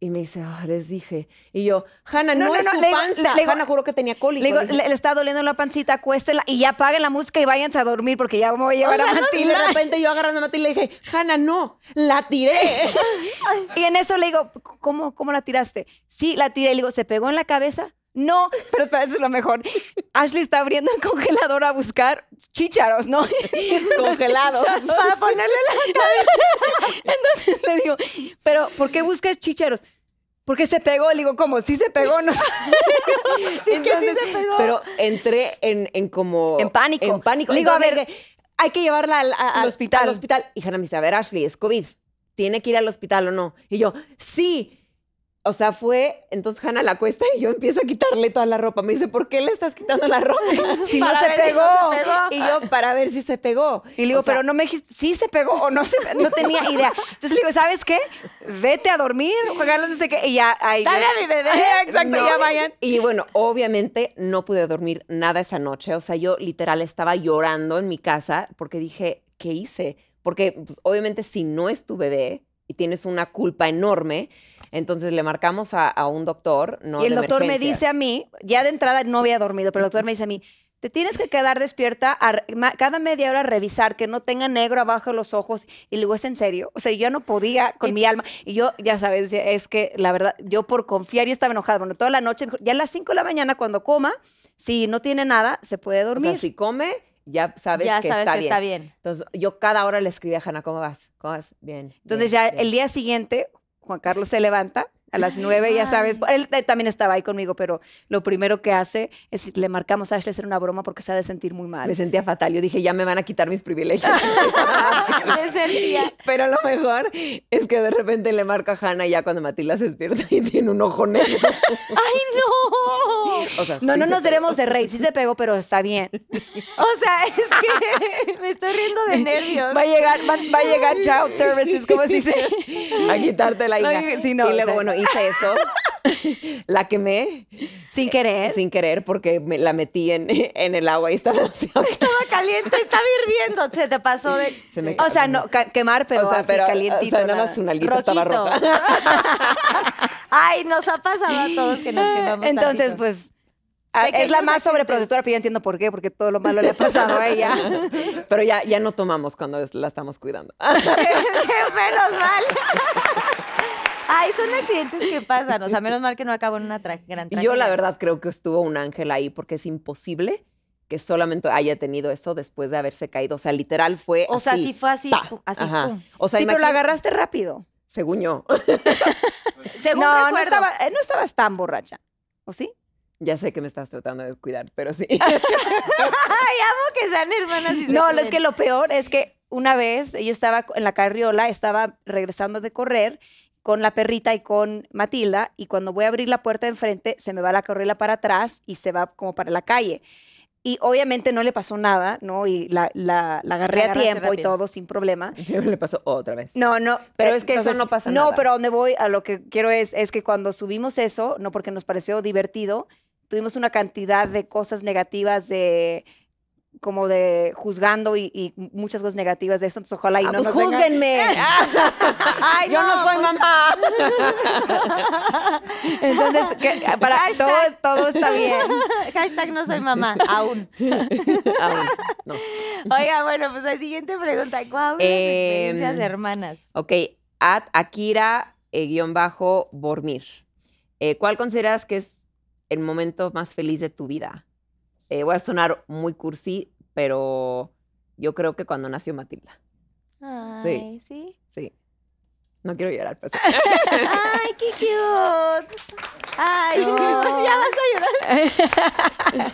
Y me dice, oh, les dije. Y yo, Hanna, no, es no, le panza. Hanna juró que tenía cólico. Le, digo, le, está doliendo la pancita, acuéstela y ya apaguen la música y váyanse a dormir porque ya me voy a llevar a Matilde. y de repente yo agarrando a Matilde le dije, Hanna, no, la tiré. y en eso le digo, ¿cómo, cómo la tiraste? Sí, la tiré. Y le digo, ¿se pegó en la cabeza? No, pero eso es lo mejor. Ashley está abriendo el congelador a buscar chicharos, ¿no? Congelados. Para ponerle la cabeza. Entonces le digo, pero ¿por qué buscas chícharos? Porque se pegó, le digo, ¿cómo? Sí se pegó, no sé. sí, que sí se pegó. Pero entré en, como. En pánico. En pánico. Le digo, a ver, hay que llevarla al, hospital. Al hospital. Y Hannah me dice, a ver, Ashley, es COVID. ¿Tiene que ir al hospital o no? Y yo, sí o sea, fue, entonces Hanna la cuesta y yo empiezo a quitarle toda la ropa. Me dice, ¿por qué le estás quitando la ropa? Si no se, pegó. Y yo, para ver si se pegó. Y le digo, pero no me dijiste, sí se pegó o no se No tenía idea. Entonces le digo, ¿sabes qué? Vete a dormir, juegalo, no sé qué. Y ya, ahí. Dale a mi bebé. Exacto, ya vayan. Y bueno, obviamente no pude dormir nada esa noche. O sea, yo literal estaba llorando en mi casa porque dije, ¿qué hice? Porque pues, obviamente si no es tu bebé y tienes una culpa enorme, entonces le marcamos a, un doctor, ¿no? Y el doctor me dice a mí, ya de entrada no había dormido, pero el doctor me dice a mí, te tienes que quedar despierta cada media hora a revisar que no tenga negro abajo de los ojos. Y luego ¿es en serio? O sea, yo no podía con mi alma. Y yo, ya sabes, es que la verdad, yo por confiar, yo estaba enojada. Bueno, toda la noche, ya a las 5 de la mañana cuando coma, si no tiene nada, se puede dormir. O sea, si come, ya sabes, que, está bien. Entonces, yo cada hora le escribía a Hanna, ¿cómo vas? ¿Cómo vas? Bien. Entonces, ya el día siguiente, Juan Carlos se levanta a las nueve, ya sabes, él eh, también estaba ahí conmigo, pero lo primero que hace es le marcamos a Ashley hacer una broma porque se ha de sentir muy mal. Me sentía fatal. Yo dije, ya me van a quitar mis privilegios. me sentía. Pero lo mejor es que de repente le marca a Hannah ya cuando Matilda se despierta y tiene un ojo negro. ¡Ay, no! no, no nos daremos de rey. Sí se pegó, pero está bien. O sea, es que me estoy riendo de nervios. Va a llegar, va, a llegar Child Services, ¿cómo se dice? A quitarte la hija. no, y eso. la quemé. Sin querer. Sin querer, porque me la metí en, en el agua y estaba Estaba caliente, estaba hirviendo. Se te pasó de. o sea, no, quemar, pero, así calientito. O sea, nada más estaba roja. Ay, nos ha pasado a todos que nos quemamos. Entonces, pues. Ah, es la más sobreprotectora, pero ya entiendo por qué, porque todo lo malo le ha pasado a ella. Pero ya, ya no tomamos cuando la estamos cuidando. ¡Qué menos mal! Ay, son accidentes que pasan. O sea, menos mal que no acabó en una tra gran Yo la verdad creo que estuvo un ángel ahí porque es imposible que solamente haya tenido eso después de haberse caído. O sea, literal fue o así. O sea, sí fue así. así O sea, sí, pero la agarraste rápido. Según yo. según no, no, estaba, eh, no estabas tan borracha. ¿O sí? Ya sé que me estás tratando de cuidar, pero sí. Ay, amo que sean hermanas. Y se no, es que lo peor es que una vez yo estaba en la carriola, estaba regresando de correr con la perrita y con Matilda, y cuando voy a abrir la puerta de enfrente, se me va la correla para atrás y se va como para la calle. Y obviamente no le pasó nada, ¿no? Y la, la, agarré a tiempo y todo, sin problema. le pasó otra vez. No, no. Pero eh, es que eso no pasa no, nada. No, pero donde voy, a lo que quiero es, es que cuando subimos eso, no porque nos pareció divertido, tuvimos una cantidad de cosas negativas de como de juzgando y, y, muchas cosas negativas de eso, entonces ojalá y ah, no pues júzguenme. Ay, Yo no, soy pues. mamá. entonces, para todo, todo está bien. Hashtag no soy mamá, aún. aún, no. Oiga, bueno, pues la siguiente pregunta, ¿cuáles eh, experiencias de hermanas? Ok, at Akira, eh, guión bajo, dormir. Eh, ¿Cuál consideras que es el momento más feliz de tu vida? Eh, voy a sonar muy cursi, pero yo creo que cuando nació Matilda. Ay, sí. ¿sí? Sí. No quiero llorar, sí. Pues. ¡Ay, qué cute! ¡Ay, ya vas a llorar!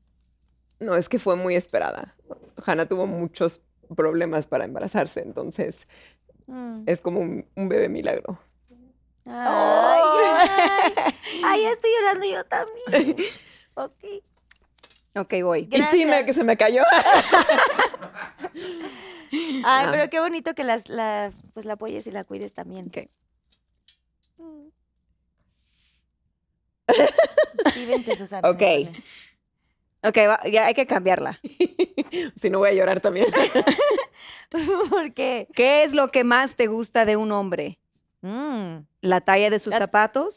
no, es que fue muy esperada. Hanna tuvo muchos problemas para embarazarse, entonces mm. es como un, bebé milagro. Ay, ¡Oh! ay, estoy llorando yo también. ok. Ok, voy. Y sí, que se me cayó. Ay, ah. pero qué bonito que las, la, pues apoyes y la cuides también. Ok. Mm. Sí, vente, Ok. Ok, ya hay que cambiarla. si no voy a llorar también. ¿Por qué? ¿Qué es lo que más te gusta de un hombre? Mm. ¿La talla de sus la... zapatos?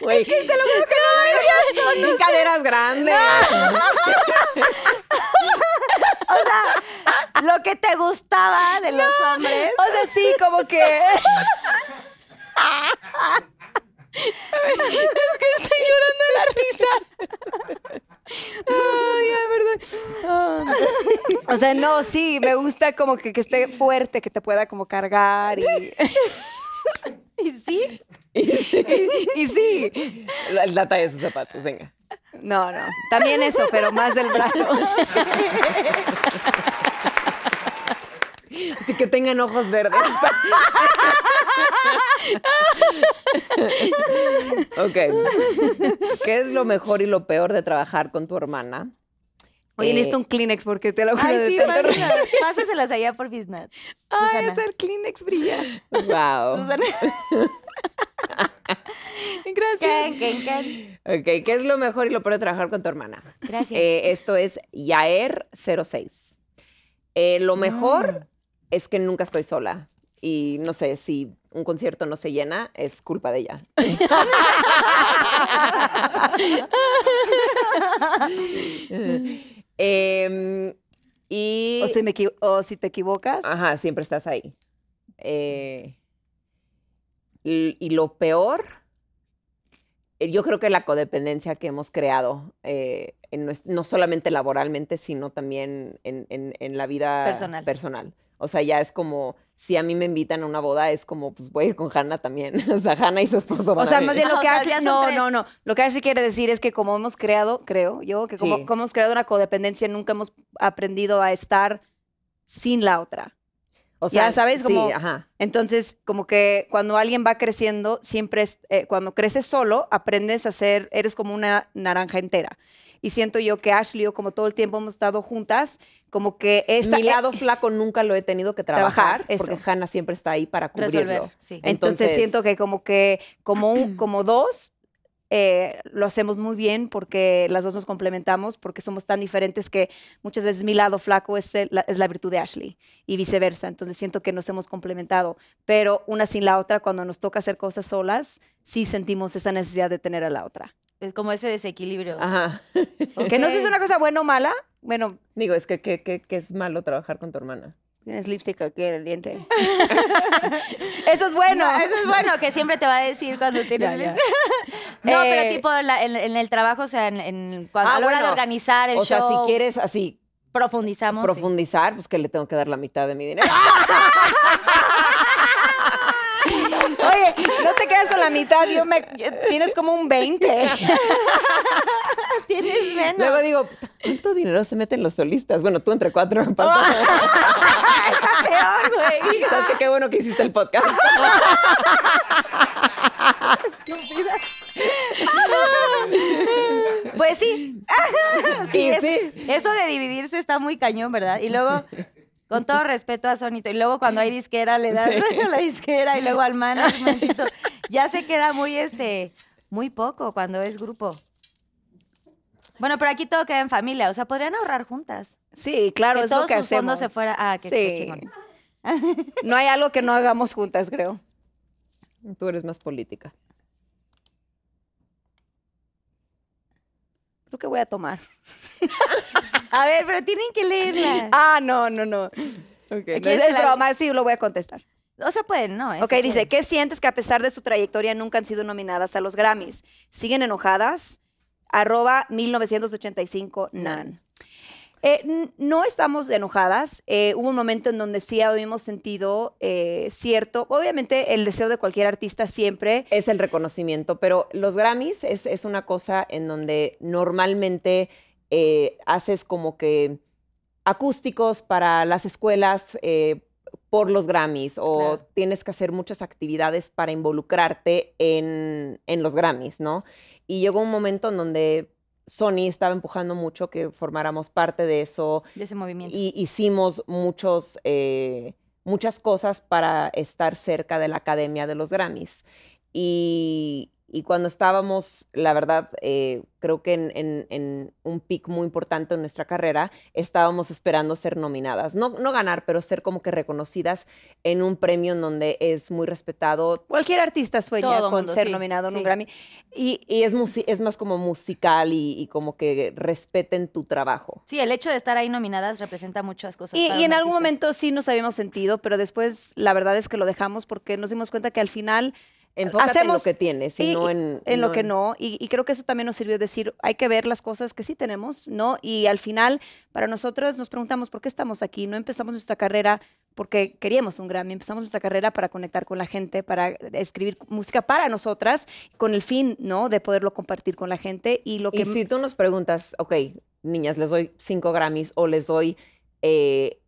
Wey. Es lo que no, caderas grandes. o sea, lo que te gustaba de los hombres. O sea, sí, como que. es que estoy llorando de la risa. Ay, verdad. O sea, no, sí, me gusta como que, que esté fuerte, que te pueda como cargar y. ¿Y sí? ¿Y sí? La, talla de sus zapatos, venga. No, no. También eso, pero más del brazo. Así que tengan ojos verdes. ok. ¿Qué es lo mejor y lo peor de trabajar con tu hermana? Oye, eh, un Kleenex porque te lo juro. Ay, de sí, Pásaselas allá por Biznat. Ay, está el Kleenex brilla. Wow. Susana. Gracias. Ok, ¿qué es lo mejor y lo peor de trabajar con tu hermana? Gracias. Eh, esto es Yaer06. Eh, lo mejor ah. es que nunca estoy sola. Y no sé, si un concierto no se llena, es culpa de ella. Mm. Em, y... O si, te equivocas. Ajá, siempre estás ahí. Eh, y, lo peor, eh, yo creo que la codependencia que hemos creado, eh, no solamente laboralmente, sino también en, la vida personal. O sea, ya es como, si a mí me invitan a una boda, es como, pues voy a ir con Hanna también. o sea, Hanna y su esposo van O sea, más bien lo ah, que hace, no, no, no. Lo que hace quiere decir es que como hemos creado, creo yo, que como hemos creado una codependencia, nunca hemos aprendido a estar sin la otra. O sea, ya sabes, como. Sí, ajá. Entonces, como que cuando alguien va creciendo, siempre es. Eh, cuando creces solo, aprendes a ser. Eres como una naranja entera. Y siento yo que Ashley, o como todo el tiempo hemos estado juntas, como que esta, mi eh, lado flaco nunca lo he tenido que trabajar, trabajar porque Hanna siempre está ahí para cubrirlo. sí. Entonces, Entonces, siento que como que como un, como dos eh, lo hacemos muy bien porque las dos nos complementamos, porque somos tan diferentes que muchas veces mi lado flaco es, la, es la virtud de Ashley y viceversa. Entonces siento que nos hemos complementado, pero una sin la otra, cuando nos toca hacer cosas solas, sí sentimos esa necesidad de tener a la otra. Es como ese desequilibrio. Ajá. Que no sé si es una cosa buena o mala. Bueno. Digo, es que, que, es malo trabajar con tu hermana. Tienes lipstick aquí en el diente. eso es bueno. eso es bueno, que siempre te va a decir cuando tienes No, pero eh, tipo en, el trabajo, o sea, en, cuando ah, a la hora de organizar el O sea, si quieres así Profundizamos. profundizar, pues que le tengo que dar la mitad de mi dinero. Oye, no te quedas con la mitad, yo me tienes como un 20. Tienes menos. Luego digo, ¿cuánto dinero se meten los solistas? Bueno, tú entre cuatro. Está güey. ¿Sabes qué? Qué bueno que hiciste el podcast. Estúpida. pues sí. Eso de dividirse está muy cañón, ¿verdad? Y luego, con todo respeto a Sonito, y luego cuando hay disquera le dan la disquera y luego al Ya se queda muy este muy poco cuando es grupo. Bueno, pero aquí todo queda en familia, o sea, podrían ahorrar juntas. Sí, claro, que es todos que sus fondos se fuera. Ah, sí. No hay algo que no hagamos juntas, creo. Tú eres más política. creo que voy a tomar. a ver, pero tienen que leerla. Ah, no, no, no. Okay, es, sí, lo voy a contestar. O sea, pueden, no. Ok, dice, ¿qué sientes que a pesar de su trayectoria nunca han sido nominadas a los Grammys? ¿Siguen enojadas? Arroba 1985 NAN. Eh, no estamos enojadas. Eh, hubo un momento en donde sí habíamos sentido eh, cierto. Obviamente, el deseo de cualquier artista siempre es el reconocimiento, pero los Grammys es, una cosa en donde normalmente haces como que acústicos para las escuelas por los Grammys o tienes que hacer muchas actividades para involucrarte en los Grammys, ¿no? Y llegó un momento en donde Sony estaba empujando mucho que formáramos parte de eso. De ese movimiento. Y hicimos muchos, eh, muchas cosas para estar cerca de la Academia de los Grammys. Y, y cuando estábamos, la verdad, eh, creo que en, un pic muy importante en nuestra carrera, estábamos esperando ser nominadas. No, no ganar, pero ser como que reconocidas en un premio en donde es muy respetado. Cualquier artista sueña con ser nominado en un Grammy. Y, es, más como musical y, como que respeten tu trabajo. Sí, el hecho de estar ahí nominadas representa muchas cosas. Y, en algún momento sí nos habíamos sentido, pero después la verdad es que lo dejamos porque nos dimos cuenta que al final hacemos en lo que tienes, y, en, en lo que no. Y, creo que eso también nos sirvió decir, hay que ver las cosas que sí tenemos, ¿no? Y al final, para nosotros nos preguntamos, ¿por qué estamos aquí? No empezamos nuestra carrera porque queríamos un Grammy, empezamos nuestra carrera para conectar con la gente, para escribir música para nosotras, con el fin, ¿no? De poderlo compartir con la gente. Y, lo que... si tú nos preguntas, ok, niñas, les doy cinco Grammys o les doy... Eh,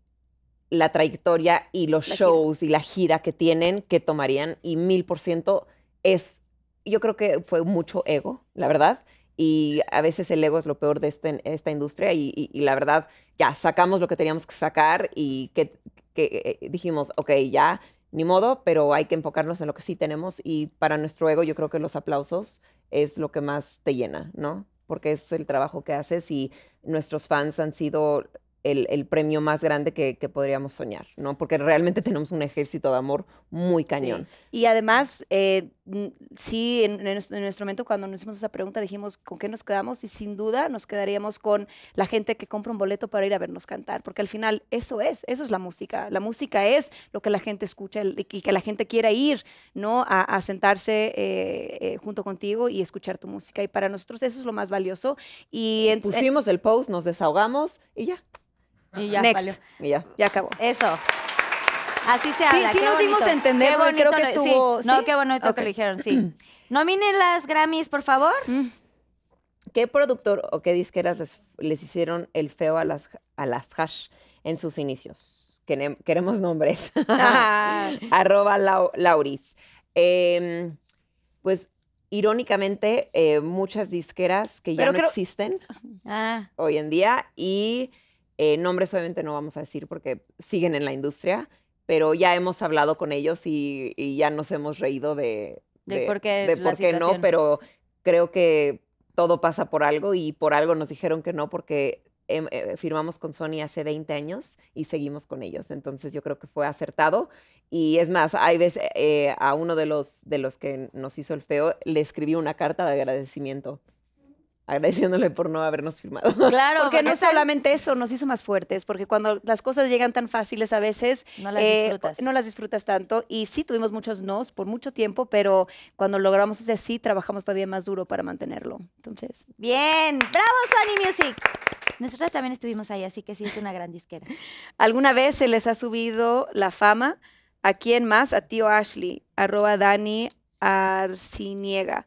la trayectoria y los shows y la gira que tienen, que tomarían, y mil por ciento es, yo creo que fue mucho ego, la verdad, y a veces el ego es lo peor de este, esta industria, y, la verdad, ya sacamos lo que teníamos que sacar y que, eh, dijimos, ok, ya, ni modo, pero hay que enfocarnos en lo que sí tenemos, y para nuestro ego yo creo que los aplausos es lo que más te llena, ¿no? Porque es el trabajo que haces y nuestros fans han sido el, premio más grande que, podríamos soñar, ¿no? Porque realmente tenemos un ejército de amor muy cañón. Sí. Y además, eh, sí, en, nuestro momento cuando nos hicimos esa pregunta dijimos, ¿con qué nos quedamos? Y sin duda nos quedaríamos con la gente que compra un boleto para ir a vernos cantar, porque al final eso es, eso es la música. La música es lo que la gente escucha y que la gente quiera ir, ¿no? A, sentarse eh, eh, junto contigo y escuchar tu música. Y para nosotros eso es lo más valioso. Y Pusimos el post, nos desahogamos y ya. Y ya, Valió. Y ya, ya acabó. Eso. Así se habla. Sí, sí nos dimos a entender, qué bonito, que estuvo... No, qué bonito que lo dijeron, sí. Nominen las Grammys, por favor. Mm. ¿Qué productor o qué disqueras les, hicieron el feo a las, a las hash en sus inicios? queremos nombres. Arroba Lauris. Em, pues irónicamente, eh, muchas disqueras que ya no existen ah. hoy en día y eh, nombres obviamente no vamos a decir porque siguen en la industria, pero ya hemos hablado con ellos y, ya nos hemos reído de, por qué, no, pero creo que todo pasa por algo y por algo nos dijeron que no porque em, eh, firmamos con Sony hace 20 años y seguimos con ellos. Entonces yo creo que fue acertado. Y es más, hay veces eh, a uno de los, de los que nos hizo el feo le escribí una carta de agradecimiento agradeciéndole por no habernos firmado. Claro, porque no solamente eso nos hizo más fuertes, porque cuando las cosas llegan tan fáciles a veces no las eh, disfrutas, no las disfrutas tanto y sí tuvimos muchos nos por mucho tiempo, pero cuando logramos ese sí trabajamos todavía más duro para mantenerlo. Entonces, bien, bravo Sony Music. Nosotras también estuvimos ahí, así que sí es una gran disquera. ¿Alguna vez se les ha subido la fama? ¿A quién más? A tío Ashley, arroba Dani Arciniega.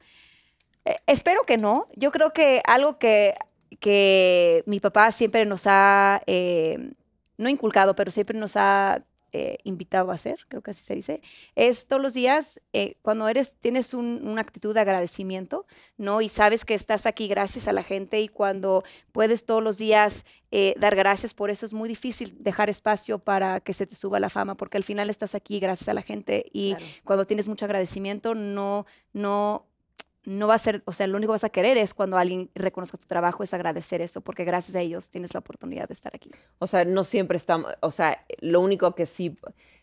Eh, espero que no. Yo creo que algo que, que mi papá siempre nos ha, em, no inculcado, pero siempre nos ha eh, invitado a hacer, creo que así se dice, es todos los días, eh, cuando eres, tienes un, una actitud de agradecimiento, ¿no? Y sabes que estás aquí gracias a la gente y cuando puedes todos los días dar gracias por eso, es muy difícil dejar espacio para que se te suba la fama, porque al final estás aquí gracias a la gente y cuando tienes mucho agradecimiento, no, no no va a ser, o sea, lo único que vas a querer es cuando alguien reconozca tu trabajo, es agradecer eso, porque gracias a ellos tienes la oportunidad de estar aquí. O sea, no siempre estamos, o sea, lo único que sí,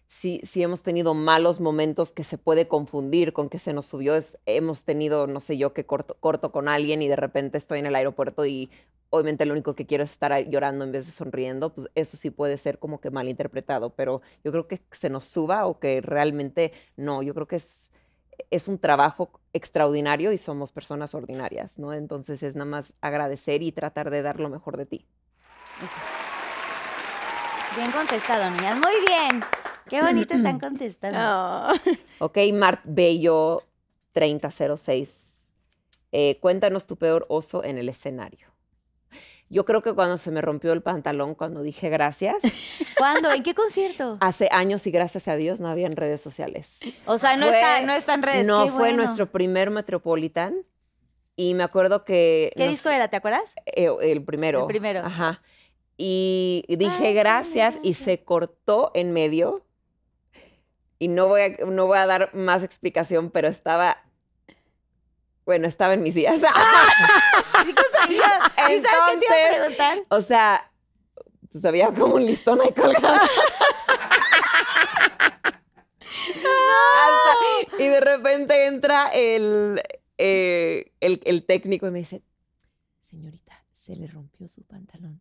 sí, sí hemos tenido malos momentos que se puede confundir con que se nos subió, es, hemos tenido, no sé yo, que corto, corto con alguien y de repente estoy en el aeropuerto y obviamente lo único que quiero es estar llorando en vez de sonriendo, pues eso sí puede ser como que malinterpretado, pero yo creo que se nos suba o que realmente no, yo creo que es es un trabajo extraordinario y somos personas ordinarias, ¿no? Entonces es nada más agradecer y tratar de dar lo mejor de ti. Eso. Bien contestado, niñas. Muy bien. Qué bonito están contestando. Ah. Ok, Mart Bello 3006. Eh, cuéntanos tu peor oso en el escenario. Yo creo que cuando se me rompió el pantalón, cuando dije gracias. ¿Cuándo? ¿En qué concierto? Hace años y gracias a Dios no había en redes sociales. O sea, no, está, en redes. No, fue nuestro primer Metropolitan y me acuerdo que... ¿Qué disco era? ¿Te acuerdas? Eh, el primero. El primero. Ajá. Y dije ah, gracias y se cortó en medio. Y no voy, a, no voy a dar más explicación, pero estaba bueno, estaba en mis días. Ah, ¿Y ¿Qué sabía? Entonces, ¿sabes O sea, pues había como un listón ahí colgado. y de repente entra el, eh, el, el técnico y me dice, señorita, se le rompió su pantalón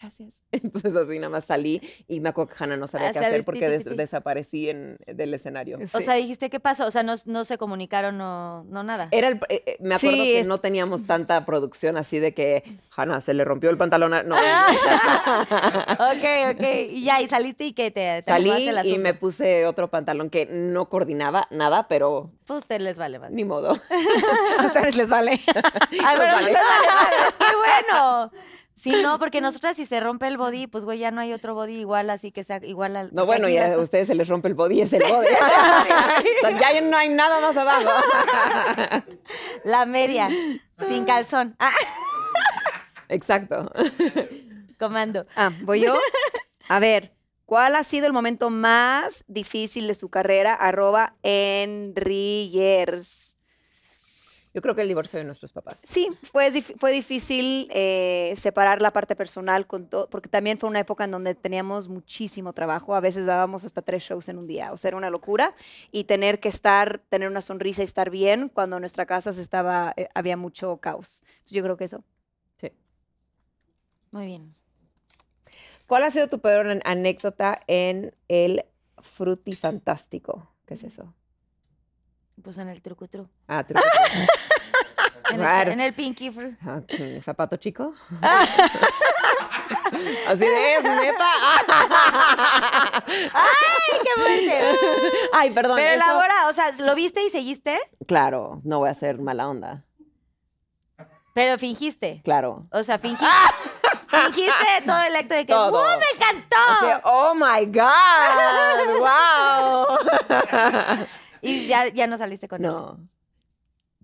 gracias. Entonces así nada más salí y me acuerdo que Hannah no sabía ah, qué hacer porque desaparecí en, del escenario. Eh, o sea, dijiste, ¿qué pasó? O sea, no, se comunicaron, no, no nada. Era eh, eh, me acuerdo que no teníamos tanta producción así de que Hanna se le rompió el pantalón. A... No. Ah. ok, ok. Y ya, y saliste y que te, Salí y me puse otro pantalón que no coordinaba nada, pero... Pues ustedes les vale más. Ni modo. a ustedes les vale. vale. Es que bueno. Sí, no, porque nosotras si se rompe el body, pues güey, ya no hay otro body igual, así que sea igual al. No, bueno, ya a ustedes se les rompe el body, es el body. ya no hay nada más abajo. La media, sin calzón. Exacto. Comando. Ah, voy yo. A ver, ¿cuál ha sido el momento más difícil de su carrera? Arroba yo creo que el divorcio de nuestros papás. Sí, fue, fue difícil eh, separar la parte personal, con porque también fue una época en donde teníamos muchísimo trabajo. A veces dábamos hasta tres shows en un día, o sea, era una locura. Y tener que estar, tener una sonrisa y estar bien cuando en nuestra casa se estaba, eh, había mucho caos. Entonces, yo creo que eso. Sí. Muy bien. ¿Cuál ha sido tu peor anécdota en el Fruti Fantástico? ¿Qué es eso? Pues en el trucutru. Ah, trucutru. en, el, en el pinky ¿Zapato chico? Así es, neta. ¡Ay, qué fuerte! Ay, perdón. Pero la hora, o sea, ¿lo viste y seguiste? Claro, no voy a hacer mala onda. Pero fingiste. Claro. O sea, fingiste. Fingiste todo el acto de que ¡Uh, me encantó! oh my God, wow. Y ya, no saliste con no.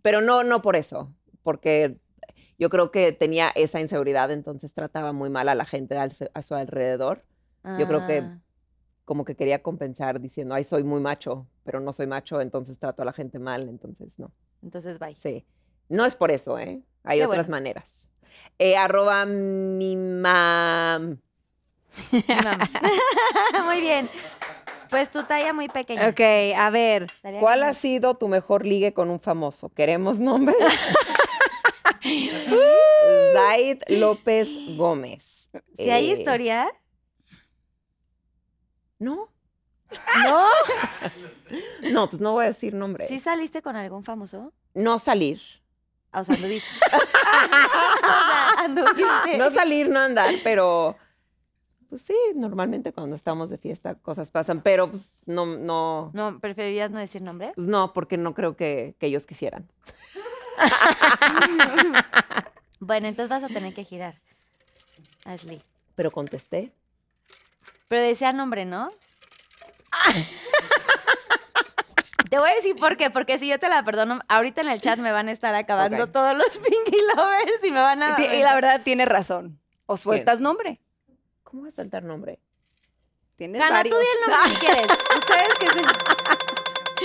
Pero no, no por eso, porque yo creo que tenía esa inseguridad, entonces trataba muy mal a la gente a su alrededor. Yo creo que ah. como que quería compensar diciendo, ay, soy muy macho, pero no soy macho, entonces trato a la gente mal, entonces no. Entonces, bye. Sí. No es por eso, ¿eh? Hay otras maneras. Eh, arroba mi mam. Muy bien. Pues tu talla muy pequeña. Ok, a ver. ¿Cuál ha sido tu mejor ligue con un famoso? ¿Queremos nombres? Zaid López Gómez. ¿Si hay eh, historia? No. No. no, pues no voy a decir nombre. ¿Si saliste con algún famoso? No salir. Ah, o sea, o No salir, no andar, pero pues sí, normalmente cuando estamos de fiesta cosas pasan, pero pues no, no. ¿preferirías no decir nombre? Pues no, porque no creo que, ellos quisieran. bueno, entonces vas a tener que girar, Ashley. Pero contesté. Pero decía nombre, ¿no? Te voy a decir por qué, porque si yo te la perdono, ahorita en el chat me van a estar acabando todos los Pinky Lovers y me van a... Y la verdad tiene razón. O sueltas nombre. ¿Cómo a saltar nombre? Tienes Gana varios. tú di el nombre que quieres. Ustedes que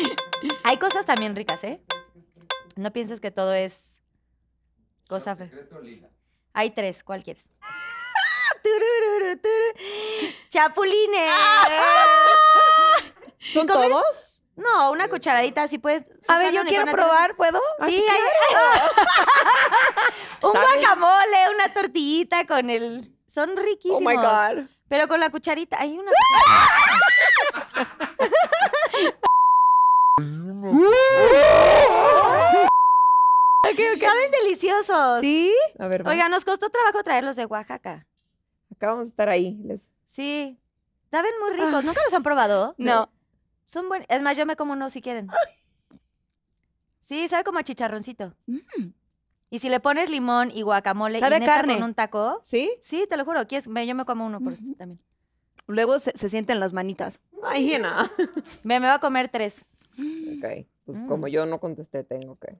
se... Hay cosas también ricas, ¿eh? No pienses que todo es cosa fe. Hay tres, ¿cuál quieres? ¡Chapulines! ¿Son todos? No, una cucharadita, si puedes. a ver, yo quiero probar, ¿puedo? Ah, sí, hay... un guacamole, una tortillita con el son riquísimos. Oh my God. Pero con la cucharita. Hay una. okay, Saben deliciosos. Sí. Oiga, nos costó trabajo traerlos de Oaxaca. Acabamos vamos estar ahí. Les... Sí. Saben muy ricos. Ah. ¿Nunca los han probado? No. Son buenos. Es más, yo me como uno si quieren. Sí, sabe como a chicharroncito. Mm. Y si le pones limón y guacamole y neta carne? con un taco. ¿Sí? Sí, te lo juro. Yo me como uno por esto también. Luego se, sienten las manitas. Ay, Gina. Me, me va a comer tres. Ok, pues mm. como yo no contesté, tengo que.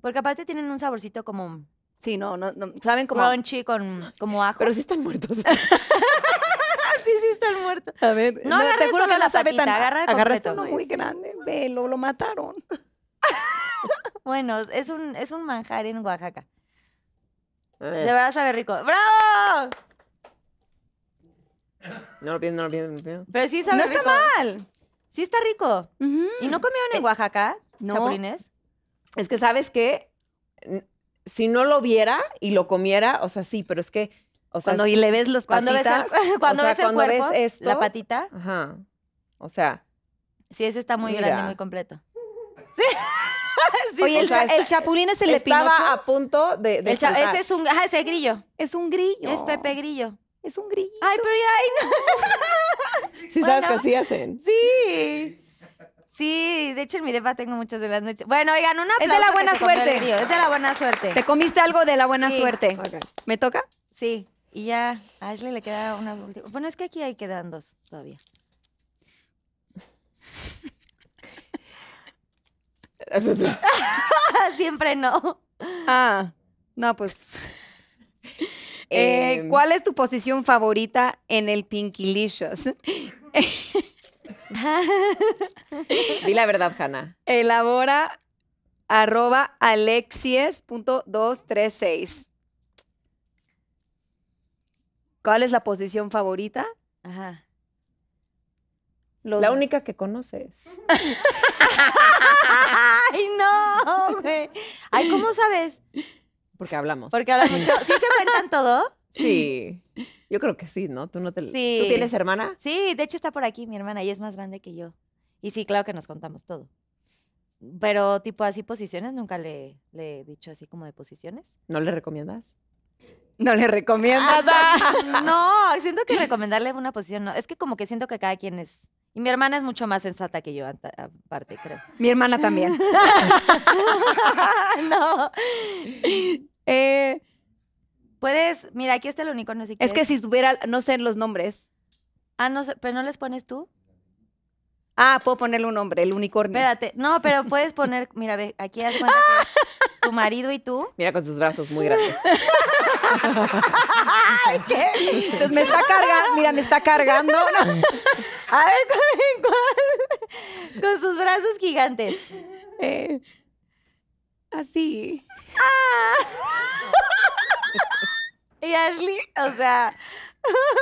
Porque aparte tienen un saborcito como Sí, no, no, no. ¿Saben un crunchy, con, como ajo. Pero sí están muertos. sí, sí, están muertos. A ver, No agarres que la patita, agarra completo. uno muy grande, ve, lo, lo mataron. bueno, es un, es un manjar en Oaxaca. De verdad sabe rico. ¡Bravo! No lo no lo No Pero sí sabe rico. No está mal. Sí está rico. ¿Y no comieron en eh, Oaxaca, no. Es que, ¿sabes que Si no lo viera y lo comiera, o sea, sí, pero es que... cuando y le ves los cuando cuando ves el la patita. Ajá. O sea... Sí, ese está muy grande, muy completo. Sí. Oye, el, chapulín es el Estaba a punto de, Ese es un, ese grillo. Es un grillo. Es Pepe Grillo. Es un grillo. Ay, pero no. Sí sabes que así hacen. Sí. Sí, de hecho en mi depa tengo muchas de las noches. Bueno, oigan, una Es de la buena suerte. es de la buena suerte. ¿Te comiste algo de la buena suerte? ¿Me toca? Sí. Y ya a Ashley le queda una Bueno, es que aquí hay quedan dos todavía. Siempre no. Ah, no, pues. Eh, eh, ¿Cuál es tu posición favorita en el licious Di la verdad, Hanna. Elabora arroba alexies.236. ¿Cuál es la posición favorita? Ajá. La única que conoces. Ay, no, güey. Ay, ¿cómo sabes? Porque hablamos. Porque hablamos mucho. ¿Sí se cuentan todo? Sí. Yo creo que sí, ¿no? Tú no te ¿Tú tienes hermana? Sí, de hecho está por aquí mi hermana y es más grande que yo. Y sí, claro que nos contamos todo. Pero tipo así posiciones, nunca le, he dicho así como de posiciones. ¿No le recomiendas? No le recomiendas. no, siento que recomendarle una posición no. Es que como que siento que cada quien es y mi hermana es mucho más sensata que yo, aparte, creo. Mi hermana también. no. Eh, puedes, mira, aquí está el unicornio. es que si tuviera, no sé los nombres. Ah, no sé, pero no les pones tú. Ah, puedo ponerle un nombre, el unicornio. Espérate, no, pero puedes poner, mira, ve, aquí haz cuenta que tu marido y tú. Mira con sus brazos muy grandes. ¿Qué? Entonces me está cargando, mira, me está cargando. A ver, con, con, sus brazos gigantes. Eh, así. Ah. Y Ashley, o sea.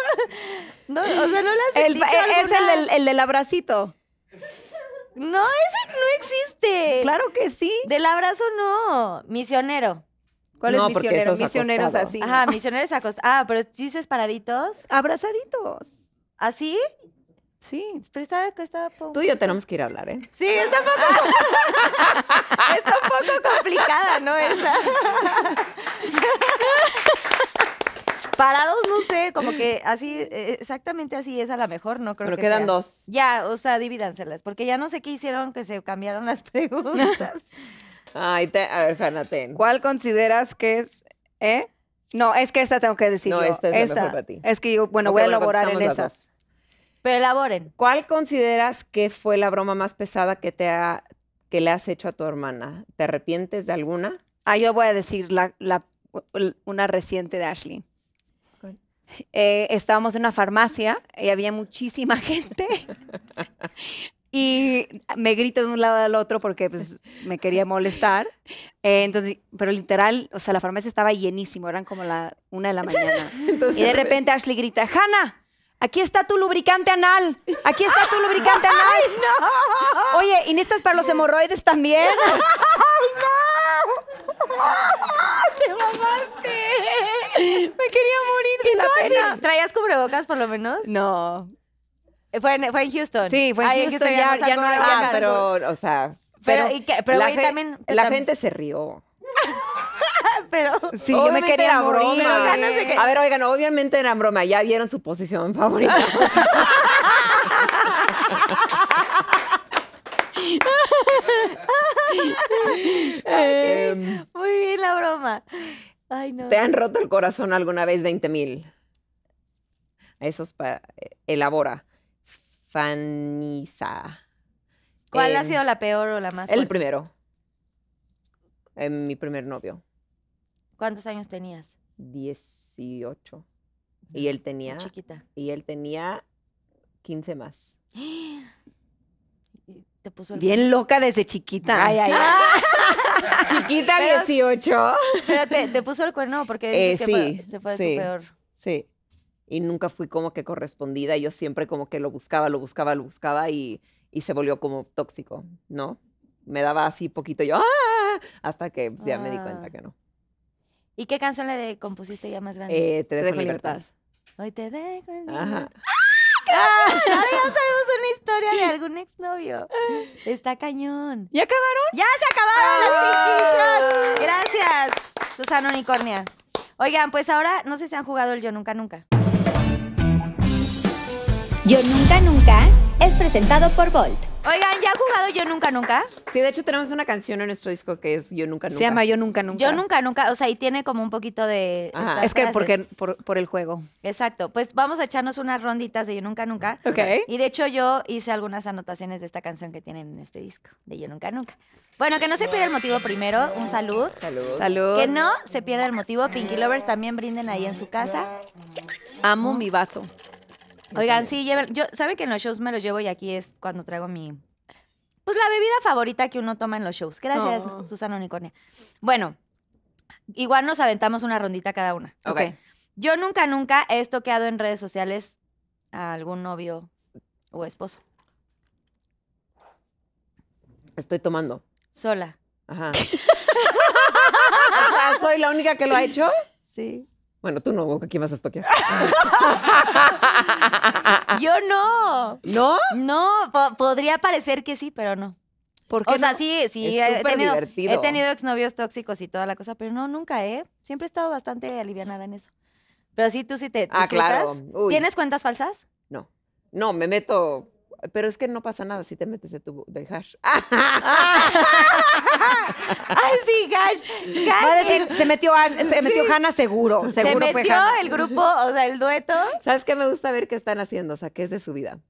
No, o sea, no la el, Es el, del, el del abracito. No, ese no existe. Claro que sí. Del abrazo no. Misionero. ¿Cuál no, es misionero? Misioneros así. Ajá, misioneros acostados. Ah, pero dices paraditos. Abrazaditos. ¿Así? ¿Ah, Sí. Pero estaba, poco... Tú y yo tenemos que ir a hablar, ¿eh? Sí, está un poco, complicada, ¿no? Esa. Parados, no sé, como que así, eh, exactamente así es a la mejor, no creo Pero quedan dos. Ya, o sea, divídanselas, porque ya no sé qué hicieron que se cambiaron las preguntas. Ay, a ver, Janet. ¿Cuál consideras que es, eh? No, es que esta tengo que decir. No, esta es la ti. Es que yo, bueno, voy a elaborar en esas. Pero elaboren. ¿Cuál consideras que fue la broma más pesada que te ha, que le has hecho a tu hermana? ¿Te arrepientes de alguna? Ah, yo voy a decir la, una reciente de Ashley. Eh, estábamos en una farmacia y había muchísima gente y me grita de un lado al otro porque pues, me quería molestar. Eh, entonces, pero literal, o sea, la farmacia estaba llenísimo, eran como la una de la mañana. y de repente Ashley grita, ¡Hannah! Aquí está tu lubricante anal. Aquí está tu lubricante anal. ¡Ay, no! Oye, ¿y necesitas para los hemorroides también? ¡Ay, no! ¡Te mamaste! Me quería morir de la pena. ¿Traías cubrebocas por lo menos? No. Eh, fue en, Houston. Sí, fue en Houston. Ya, no había, ah, pero, o sea... Pero, y pero la, también, la gente se rió. pero. Sí, yo me quería Broma, A ver, oigan, obviamente era broma. Ya vieron su posición favorita. Em, muy bien la broma. ¿Te han roto el corazón alguna vez 20 mil? Esos para. Eh, elabora. Faniza. ¿Cuál ha em, sido la peor o la más? El primero. Eh, mi primer novio. ¿Cuántos años tenías? Dieciocho. Y él tenía. chiquita. Y él tenía quince más. Te puso Bien loca desde chiquita. Ay, ay, chiquita pero, Espérate, te puso el cuerno porque eh, se fue sí, peor. Sí. Y nunca fui como que correspondida. Yo siempre como que lo buscaba, lo buscaba, lo buscaba y, se volvió como tóxico, ¿no? Me daba así poquito yo, ¡ah! hasta que pues, ya me di cuenta ah. que no. ¿Y qué canción le compusiste ya más grande? Eh, te, dejo libertad. Hoy te dejo libertad. ¡Ah! Ahora ya sabemos una historia de algún exnovio. Está cañón. ¿Ya acabaron? ¡Ya se acabaron las ah. Pinky Shots! Gracias, Susana Unicornia. Oigan, pues ahora no sé si han jugado el Yo Nunca Nunca. Yo Nunca Nunca es presentado por Volt. Oigan, ¿ya ha jugado Yo Nunca Nunca? Sí, de hecho tenemos una canción en nuestro disco que es Yo Nunca Nunca. Se llama Yo Nunca Nunca. Yo Nunca Nunca, o sea, y tiene como un poquito de... Es que por, el juego. Exacto, pues vamos a echarnos unas ronditas de Yo Nunca Nunca. Ok. Y de hecho yo hice algunas anotaciones de esta canción que tienen en este disco, de Yo Nunca Nunca. Bueno, que no se pierda el motivo primero, un salud. Salud. Salud. Que no se pierda el motivo, Pinky Lovers también brinden ahí en su casa. Amo mi vaso. Oigan, sí, lleven, yo, ¿sabe que en los shows me los llevo y aquí es cuando traigo mi, pues la bebida favorita que uno toma en los shows. Gracias, Susana Unicornia. Bueno, igual nos aventamos una rondita cada una. Ok. Yo nunca, nunca he estoqueado en redes sociales a algún novio o esposo. Estoy tomando. Sola. Ajá. ¿Soy la única que lo ha hecho? Sí. Bueno, tú no, ¿a quién vas a estoquear? Yo no. ¿No? No, podría parecer que sí, pero no. ¿Por qué o sea, sí, sí. he, tenido, he tenido exnovios tóxicos y toda la cosa, pero no, nunca, he. ¿eh? Siempre he estado bastante aliviada en eso. Pero sí, tú sí te. Ah, claro. ¿Tienes cuentas falsas? No, no, me meto pero es que no pasa nada si te metes de tu hash. Ay, sí, hash. a decir, se metió, se metió Hanna seguro. se metió el grupo, o sea, el dueto. ¿Sabes qué me gusta ver qué están haciendo? O sea, qué es de su vida.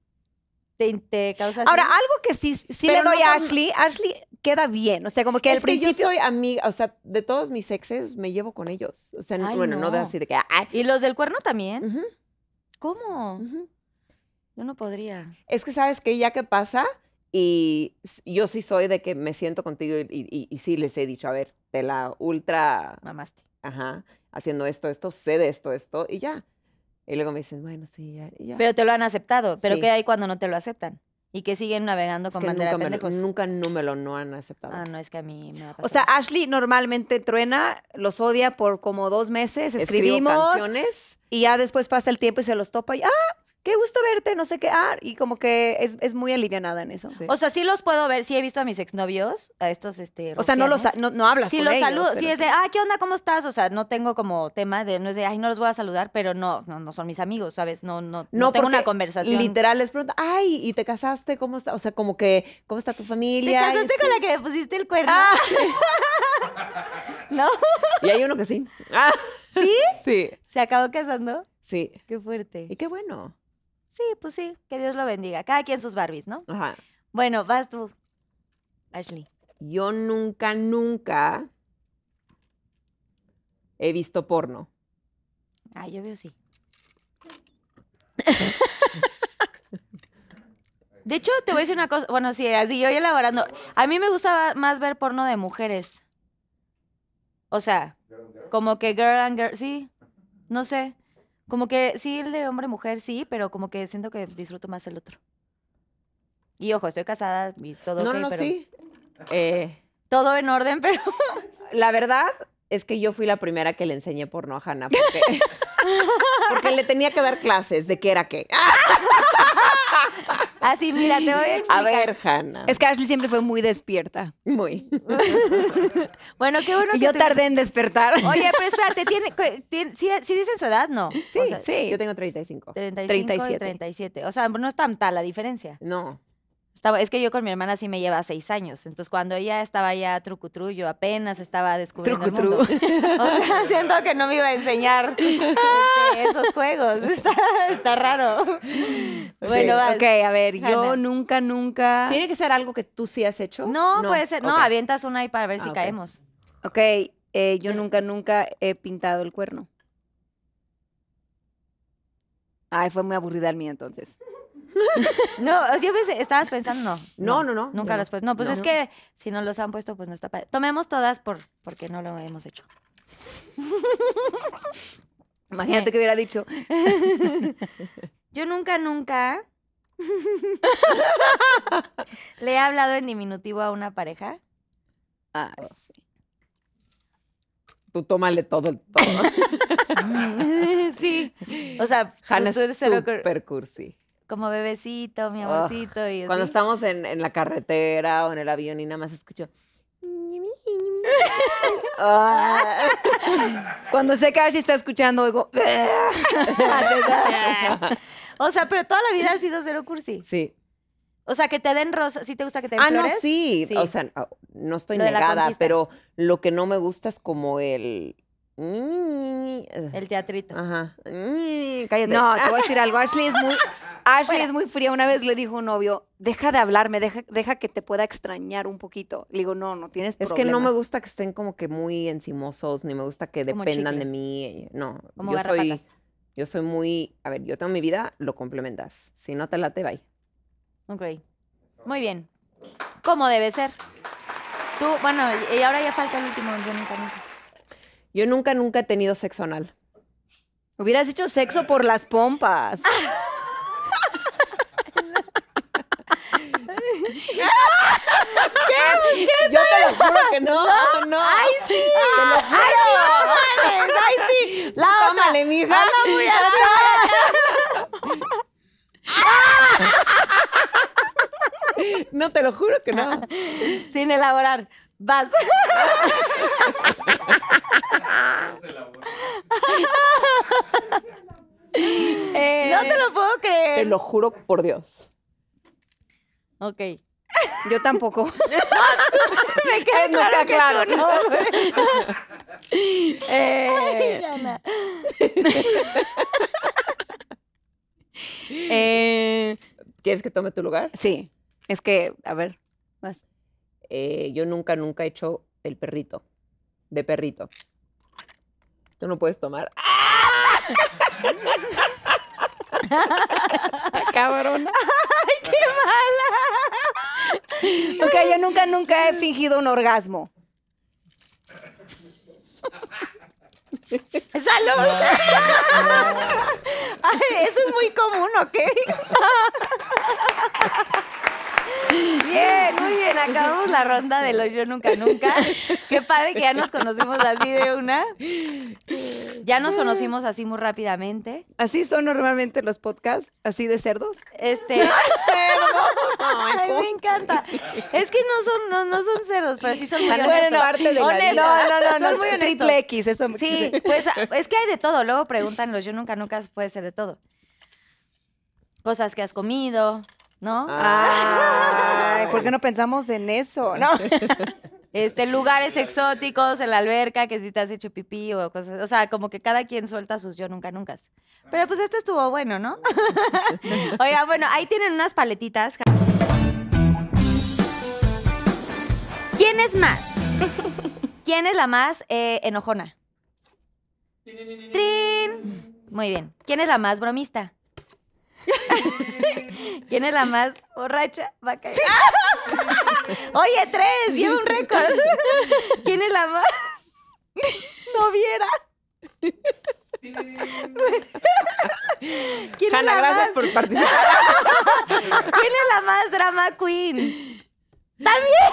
Te, Ahora, algo que sí, sí le doy a Ashley, Ashley queda bien. O sea, como que al principio. Que yo soy amiga, o sea, de todos mis exes me llevo con ellos. O sea, bueno, no. de así de que. ¿Y los del cuerno también? ¿Cómo? Yo no podría. Es que sabes que ya que pasa, y yo sí soy de que me siento contigo y, sí les he dicho, a ver, te la ultra... Mamaste. Ajá, haciendo esto, esto, sé de esto, esto, y ya. Y luego me dicen, bueno, sí, ya. Pero te lo han aceptado. ¿Pero qué hay cuando no te lo aceptan? Y que siguen navegando con bandera nunca, me, nunca no me lo han aceptado. Ah, no, es que a mí me ha O sea, Ashley normalmente truena, los odia por como dos meses, escribimos. canciones. Y ya después pasa el tiempo y se los topa y ¡ah! qué gusto verte, no sé qué, ah, y como que es, es muy alivianada en eso. O sea, sí los puedo ver, sí he visto a mis exnovios, a estos, este, O sea, no los, no, no hablas Sí los saludo, sí es de, ah, ¿qué onda, cómo estás? O sea, no tengo como tema de, no es de, ay, no los voy a saludar, pero no, no, son mis amigos, ¿sabes? No, no, no, tengo una conversación. literal les pregunta, ay, ¿y te casaste? ¿Cómo está? O sea, como que, ¿cómo está tu familia? ¿Te casaste con la que pusiste el cuerno? Ah. ¿No? Y hay uno que sí. Ah. ¿Sí? Sí. ¿Se acabó casando? Sí. Qué fuerte. Y qué bueno sí, pues sí, que Dios lo bendiga. Cada quien sus Barbies, ¿no? Ajá. Bueno, vas tú, Ashley. Yo nunca, nunca he visto porno. Ah, yo veo sí. De hecho, te voy a decir una cosa. Bueno, sí, así yo elaborando. A mí me gustaba más ver porno de mujeres. O sea, como que girl and girl. Sí, no sé. Como que sí, el de hombre-mujer sí, pero como que siento que disfruto más el otro. Y ojo, estoy casada y todo. no, eh, todo en orden, pero. La verdad es que yo fui la primera que le enseñé porno a Hannah porque, porque le tenía que dar clases de qué era qué. Así, mira, te voy a explicar. A ver, Hanna. Es que Ashley siempre fue muy despierta. Muy. bueno, qué bueno que yo tardé en despertar. Oye, pero espérate, ¿tiene, si, dicen su edad? No. Sí, sí. Yo tengo 35. 35 37. 37. O sea, no es tan tal la diferencia. No es que yo con mi hermana sí me lleva seis años. Entonces, cuando ella estaba ya trucutru, yo apenas estaba descubriendo el mundo. o sea, siento que no me iba a enseñar este, esos juegos. Está, raro. Bueno, vale. ok, a ver, yo nunca, nunca. ¿Tiene que ser algo que tú sí has hecho? No, puede ser. No, avientas una ahí para ver ah, si caemos. Ok, eh, yo nunca, nunca he pintado el cuerno. Ay, fue muy aburrida el mío entonces. no, yo pensé, estabas pensando. No, no, no. no nunca las No, pues es que si no los han puesto, pues no está Tomemos todas por, porque no lo hemos hecho. Imagínate que hubiera dicho. yo nunca, nunca le he hablado en diminutivo a una pareja. Ah, pues sí. Tú tómale todo el sí. O sea, pues, tú es super cursi como bebecito, mi ah, amorcito. y Cuando estamos en, la carretera o en el avión y nada más escucho. Ah. Cuando sé que Ashley está escuchando, oigo. o sea, pero toda la vida ha sido cero cursi. Sí. O sea, que te den rosa. ¿sí te gusta que te den ah, no, sí. O sea, no estoy negada, pero lo que no me gusta es como el... El teatrito. Ajá. Cállate. No, te voy a decir algo. Ashley es muy... Ashley es muy fría. Una vez le dijo a un novio, deja de hablarme, deja, que te pueda extrañar un poquito. Le digo, no, no tienes Es que no me gusta que estén como que muy encimosos, ni me gusta que dependan de mí. No, yo soy, yo soy muy, a ver, yo tengo mi vida, lo complementas. Si no te late, bye. Ok, muy bien. ¿Cómo debe ser? Tú, bueno, y ahora ya falta el último, yo nunca, nunca. Yo nunca, nunca he tenido sexo anal. Hubieras hecho sexo por las pompas. ¿Qué? Yo te lo juro que no, no. ¡Ay, sí! ¡Te ¡Ay, sí! La Tómale, mija. Ah. Ah. No, te lo juro que no. Sin elaborar. Vas. Eh, no te lo puedo creer. Te lo juro por Dios. Ok. Yo tampoco. Ah, me queda eh, claro, no. Eh, eh, ¿Quieres que tome tu lugar? Sí. Es que, a ver, más. yo nunca, nunca he hecho el perrito. De perrito. Tú no puedes tomar. cabrona. ¡Ay, qué mala! ok, yo nunca, nunca he fingido un orgasmo. ¡Salud! Ay, eso es muy común, ¿ok? Bien, muy bien. Acabamos la ronda de los yo nunca nunca. Qué padre que ya nos conocimos así de una. Ya nos conocimos así muy rápidamente. Así son normalmente los podcasts, así de cerdos. Este. Ay, me encanta. Es que no son, no, no son cerdos, pero sí son muy Parte de No, no, son muy honestos. Triple X, eso. Sí, pues es que hay de todo. Luego preguntan los yo nunca nunca puede ser de todo. Cosas que has comido, ¿no? ¿por qué no pensamos en eso? No. Este, lugares exóticos en la alberca, que si te has hecho pipí o cosas, o sea, como que cada quien suelta sus yo nunca nunca. Pero pues esto estuvo bueno, ¿no? Oiga, bueno, ahí tienen unas paletitas. ¿Quién es más? ¿Quién es la más eh, enojona? ¡Trin! Muy bien. ¿Quién es la más bromista? ¿Quién es la más borracha? Va a caer. Oye, tres, lleva un récord. ¿Quién es la más? No viera. ¿Quién es la gracias por participar. ¿Quién es la más drama queen? ¡También!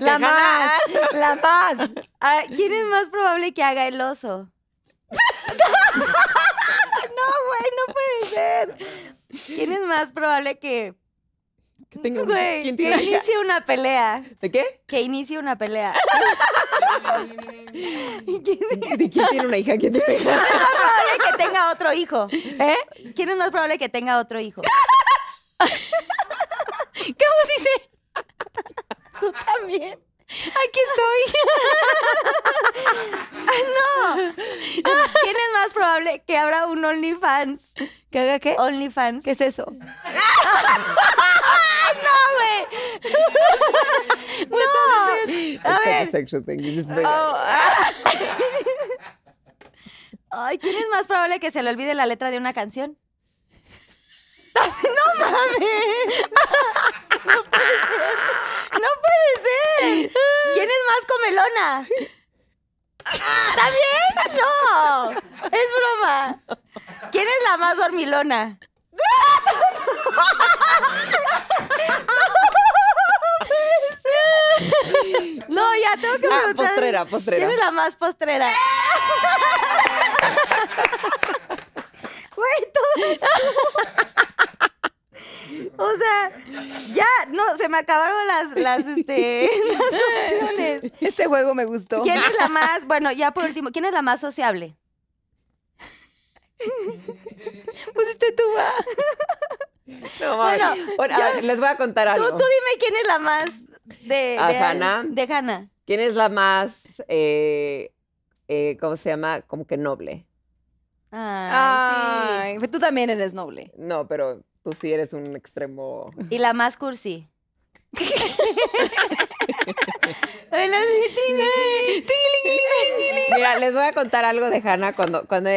La más, la más. Ah, ¿Quién es más probable que haga el oso? ¡Ay, no puede ser. ¿Quién es más probable que que tenga una, Güey, ¿quién tiene que inicie una pelea. ¿De qué? Que inicie una pelea. ¿De quién tiene una hija? ¿Quién tiene una hija? ¿Quién es más probable que tenga otro hijo? ¿Eh? ¿Quién es más probable que tenga otro hijo? ¿Cómo vos dice? ¿Tú también? Aquí estoy. Ah, no. ¿Quién es más probable que abra un OnlyFans? ¿Que haga qué? OnlyFans. ¿Qué es eso? no, güey. no. A ver. Oh. Ay, ¿quién es más probable que se le olvide la letra de una canción? no mames. No puede ser. No puede ser. ¿Quién es más comelona? ¿Está bien? No. Es broma. ¿Quién es la más dormilona? No, ya tengo que ah, preguntar. postrera, postrera. ¿Quién es la más postrera? Güey, todo o sea, ya, no, se me acabaron las, las, este, opciones. Este juego me gustó. ¿Quién es la más, bueno, ya por último, ¿quién es la más sociable? Pues tú, va. No, bueno, les voy a contar algo. Tú, dime quién es la más de, de Hannah. De Hanna. ¿Quién es la más, eh, eh, cómo se llama, como que noble? Ay, sí. Pues tú también eres noble. No, pero Tú sí eres un extremo. Y la más cursi. Mira, les voy a contar algo de Hanna. cuando, cuando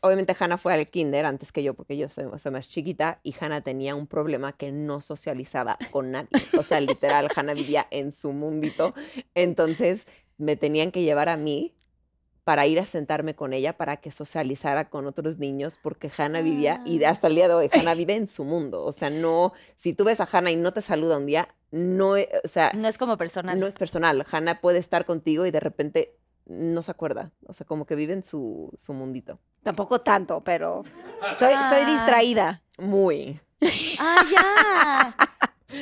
obviamente Hannah fue al kinder antes que yo porque yo soy, soy, más chiquita y Hanna tenía un problema que no socializaba con nadie. O sea, literal, Hanna vivía en su mundito. Entonces me tenían que llevar a mí para ir a sentarme con ella para que socializara con otros niños, porque Hannah vivía, y ah. hasta el día de hoy, Hanna vive en su mundo. O sea, no, si tú ves a Hannah y no te saluda un día, no, e, o sea... No es como personal. No es personal. Hannah puede estar contigo y de repente no se acuerda. O sea, como que vive en su, mundito. Tampoco tanto, pero soy, soy ah. distraída. Muy. Ah, ya.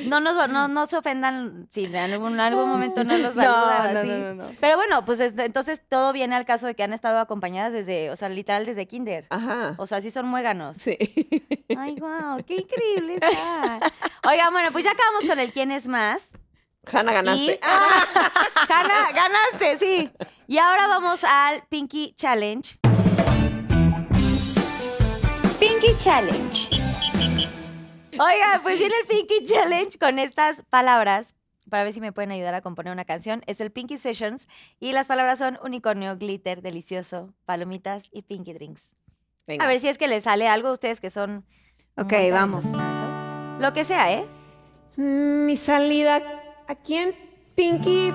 No, nos, no, no se ofendan si en algún, momento no los saludan así. Pero bueno, pues este, entonces todo viene al caso de que han estado acompañadas desde, o sea, literal desde kinder. Ajá. O sea, sí son muéganos. Sí. Ay, wow, qué increíble está. Oiga, bueno, pues ya acabamos con el quién es más. Hanna, ganaste. Ah, ganaste, sí. Y ahora vamos al Pinky Challenge. Pinky Challenge. Oiga, pues viene el Pinky Challenge con estas palabras para ver si me pueden ayudar a componer una canción. Es el Pinky Sessions y las palabras son unicornio, glitter, delicioso, palomitas y Pinky Drinks. A ver si es que les sale algo a ustedes que son... Ok, vamos. Lo que sea, ¿eh? Mi salida aquí en Pinky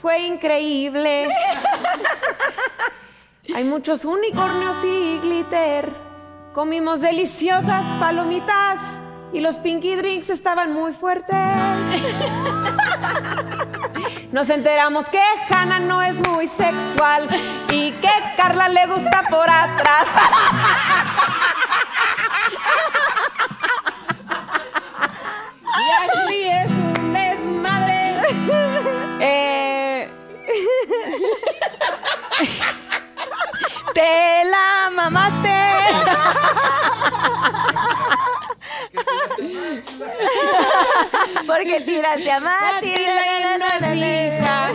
fue increíble. Hay muchos unicornios y glitter. Comimos deliciosas palomitas y los pinky drinks estaban muy fuertes. Nos enteramos que Hannah no es muy sexual y que Carla le gusta por atrás. Y Ashley es un desmadre. Eh, te la mamás que tiraste a Matilda. no es mi hija.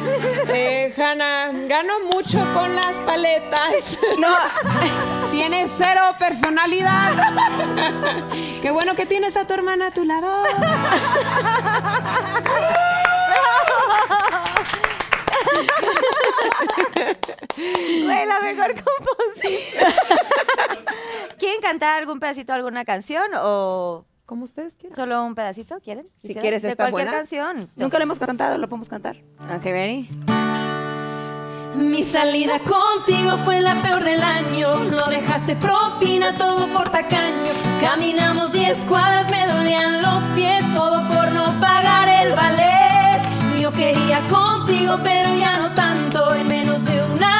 Eh, Hanna, gano mucho con las paletas. No, tienes cero personalidad. Qué bueno que tienes a tu hermana a tu lado. Fue la mejor composición. ¿Quieren cantar algún pedacito, alguna canción o...? como ustedes quieran. ¿Solo un pedacito quieren? Si quieres esta cualquier canción. Nunca lo hemos cantado, lo podemos cantar. ok, ready? Mi salida contigo fue la peor del año. No dejaste propina, todo por tacaño. Caminamos diez cuadras, me dolían los pies, todo por no pagar el ballet. Yo quería contigo, pero ya no tanto, en menos de una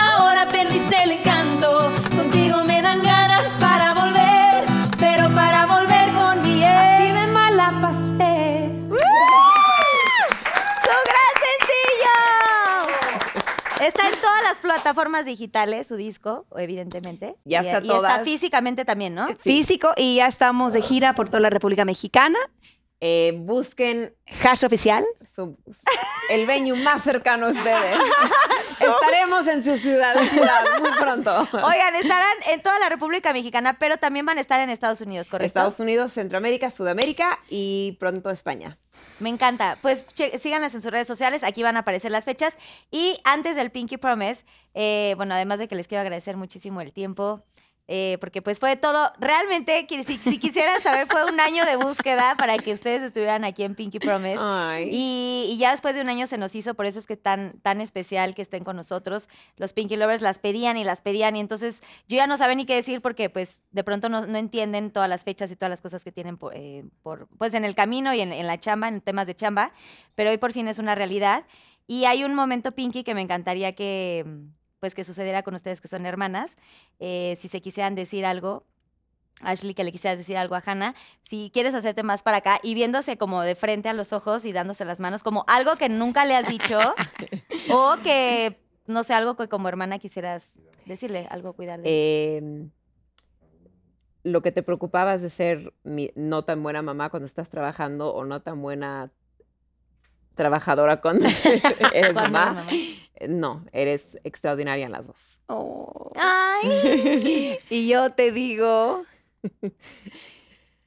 las plataformas digitales, su disco, evidentemente. Ya y, está físicamente también, ¿no? Físico y ya estamos de gira por toda la República Mexicana. Eh, busquen hash oficial, el venue más cercano a ustedes. Estaremos en su ciudad, ciudad, muy pronto. Oigan, estarán en toda la República Mexicana, pero también van a estar en Estados Unidos, ¿correcto? Estados Unidos, Centroamérica, Sudamérica y pronto España. Me encanta. Pues síganos en sus redes sociales, aquí van a aparecer las fechas. Y antes del Pinky Promise, eh, bueno, además de que les quiero agradecer muchísimo el tiempo, eh, porque pues fue todo, realmente, si, quisieran saber, fue un año de búsqueda para que ustedes estuvieran aquí en Pinky Promise. Y, ya después de un año se nos hizo, por eso es que tan, tan especial que estén con nosotros. Los Pinky Lovers las pedían y las pedían y entonces yo ya no sabía ni qué decir porque pues de pronto no, entienden todas las fechas y todas las cosas que tienen eh, por, pues en el camino y en, en la chamba, en temas de chamba, pero hoy por fin es una realidad. Y hay un momento, Pinky, que me encantaría que, pues que sucediera con ustedes que son hermanas, eh, si se quisieran decir algo, Ashley, que le quisieras decir algo a Hannah, si quieres hacerte más para acá y viéndose como de frente a los ojos y dándose las manos, como algo que nunca le has dicho o que, no sé, algo que como hermana quisieras decirle, algo cuidarle. Em, lo que te preocupabas de ser mi, no tan buena mamá cuando estás trabajando o no tan buena trabajadora cuando eres mamá. No, eres extraordinaria en las dos. Oh. Ay. y yo te digo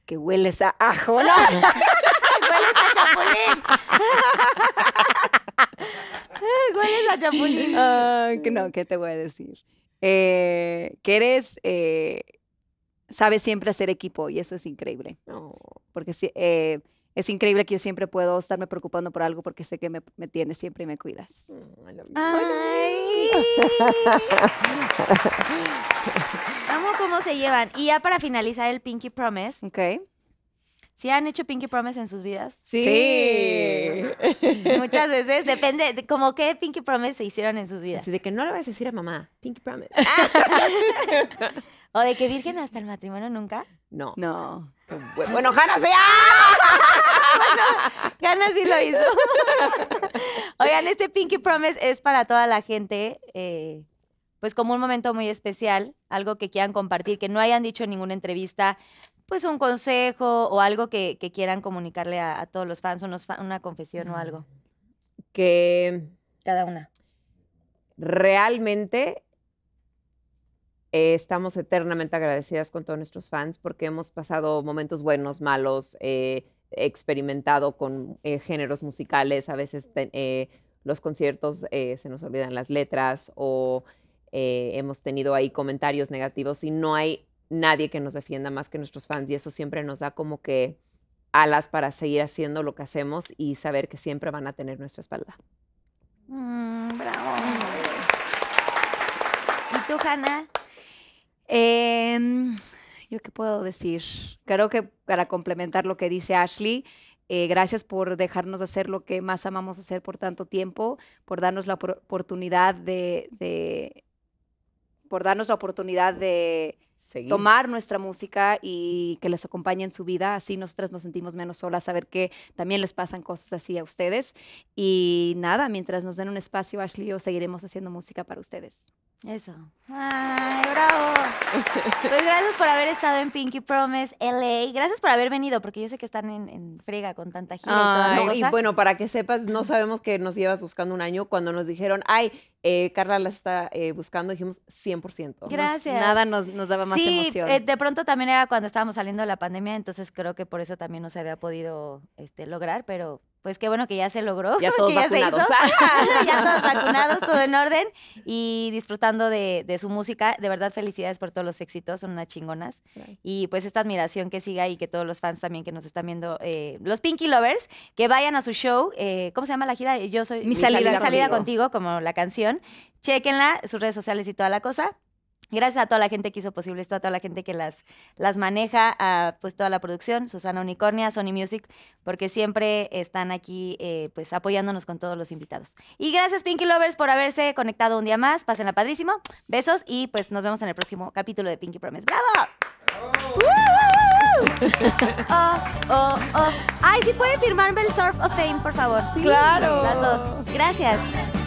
que hueles a ajo. hueles a chapulín. hueles a chapulín. no, mm. ¿qué te voy a decir? Eh, que eres, eh, sabes siempre hacer equipo y eso es increíble. No. Porque si, eh, es increíble que yo siempre puedo estarme preocupando por algo porque sé que me, tienes siempre y me cuidas. Mm, ay. Amo cómo se llevan. Y ya para finalizar el Pinky Promise. Ok. ¿Sí han hecho Pinky Promise en sus vidas? Sí. Muchas veces, depende, de, como qué Pinky Promise se hicieron en sus vidas. Así de que no le vas a decir a mamá, Pinky Promise. ¿O de que virgen hasta el matrimonio nunca? No. No. Bueno, Hanna Hanna ¡ah! sí lo hizo. Oigan, este Pinky Promise es para toda la gente, eh, pues como un momento muy especial, algo que quieran compartir, que no hayan dicho en ninguna entrevista, pues un consejo o algo que, quieran comunicarle a, todos los fans, una confesión o algo. Que... Cada una. Realmente eh, estamos eternamente agradecidas con todos nuestros fans porque hemos pasado momentos buenos, malos, eh, experimentado con eh, géneros musicales, a veces los conciertos se nos olvidan las letras o hemos tenido ahí comentarios negativos y no hay nadie que nos defienda más que nuestros fans y eso siempre nos da como que alas para seguir haciendo lo que hacemos y saber que siempre van a tener nuestra espalda. Mm, bravo. ¿Y tú, Hannah? Em, ¿Yo qué puedo decir? Creo que para complementar lo que dice Ashley, eh, gracias por dejarnos hacer lo que más amamos hacer por tanto tiempo, por darnos la oportunidad de, por darnos la oportunidad de tomar nuestra música y que les acompañe en su vida. Así nosotras nos sentimos menos solas, saber que también les pasan cosas así a ustedes. Y nada, mientras nos den un espacio, Ashley y yo seguiremos haciendo música para ustedes. Eso. Ay, bravo. Pues gracias por haber estado en Pinky Promise LA. Gracias por haber venido, porque yo sé que están en, en frega con tanta gira y toda la Y bueno, para que sepas, no sabemos que nos llevas buscando un año cuando nos dijeron, ay, eh, Carla la está eh, buscando, dijimos 100%. Gracias. nada nos, daba más emoción. sí eh, de pronto también era cuando estábamos saliendo de la pandemia, entonces creo que por eso también no se había podido este, lograr, pero pues qué bueno que ya se logró. Ya todos que ya vacunados. Se hizo. ya todos vacunados, todo en orden y disfrutando de, su música. De verdad, felicidades por todos los éxitos, son unas chingonas. Y pues esta admiración que siga y que todos los fans también que nos están viendo, eh, los Pinky Lovers, que vayan a su show. ¿Cómo se llama la gira? Yo soy... Mi, salida, salida contigo, como la canción. Chequenla, sus redes sociales y toda la cosa. Gracias a toda la gente que hizo posible esto, a toda la gente que las, las maneja, a pues toda la producción, Susana Unicornia, Sony Music, porque siempre están aquí eh, pues apoyándonos con todos los invitados. Y gracias Pinky Lovers por haberse conectado un día más. Pásenla padrísimo. Besos y pues nos vemos en el próximo capítulo de Pinky Promise. ¡Bravo! ¡Oh, oh, oh! Ay, si ¿sí pueden firmarme el Surf of Fame, por favor. claro. Las dos. Gracias.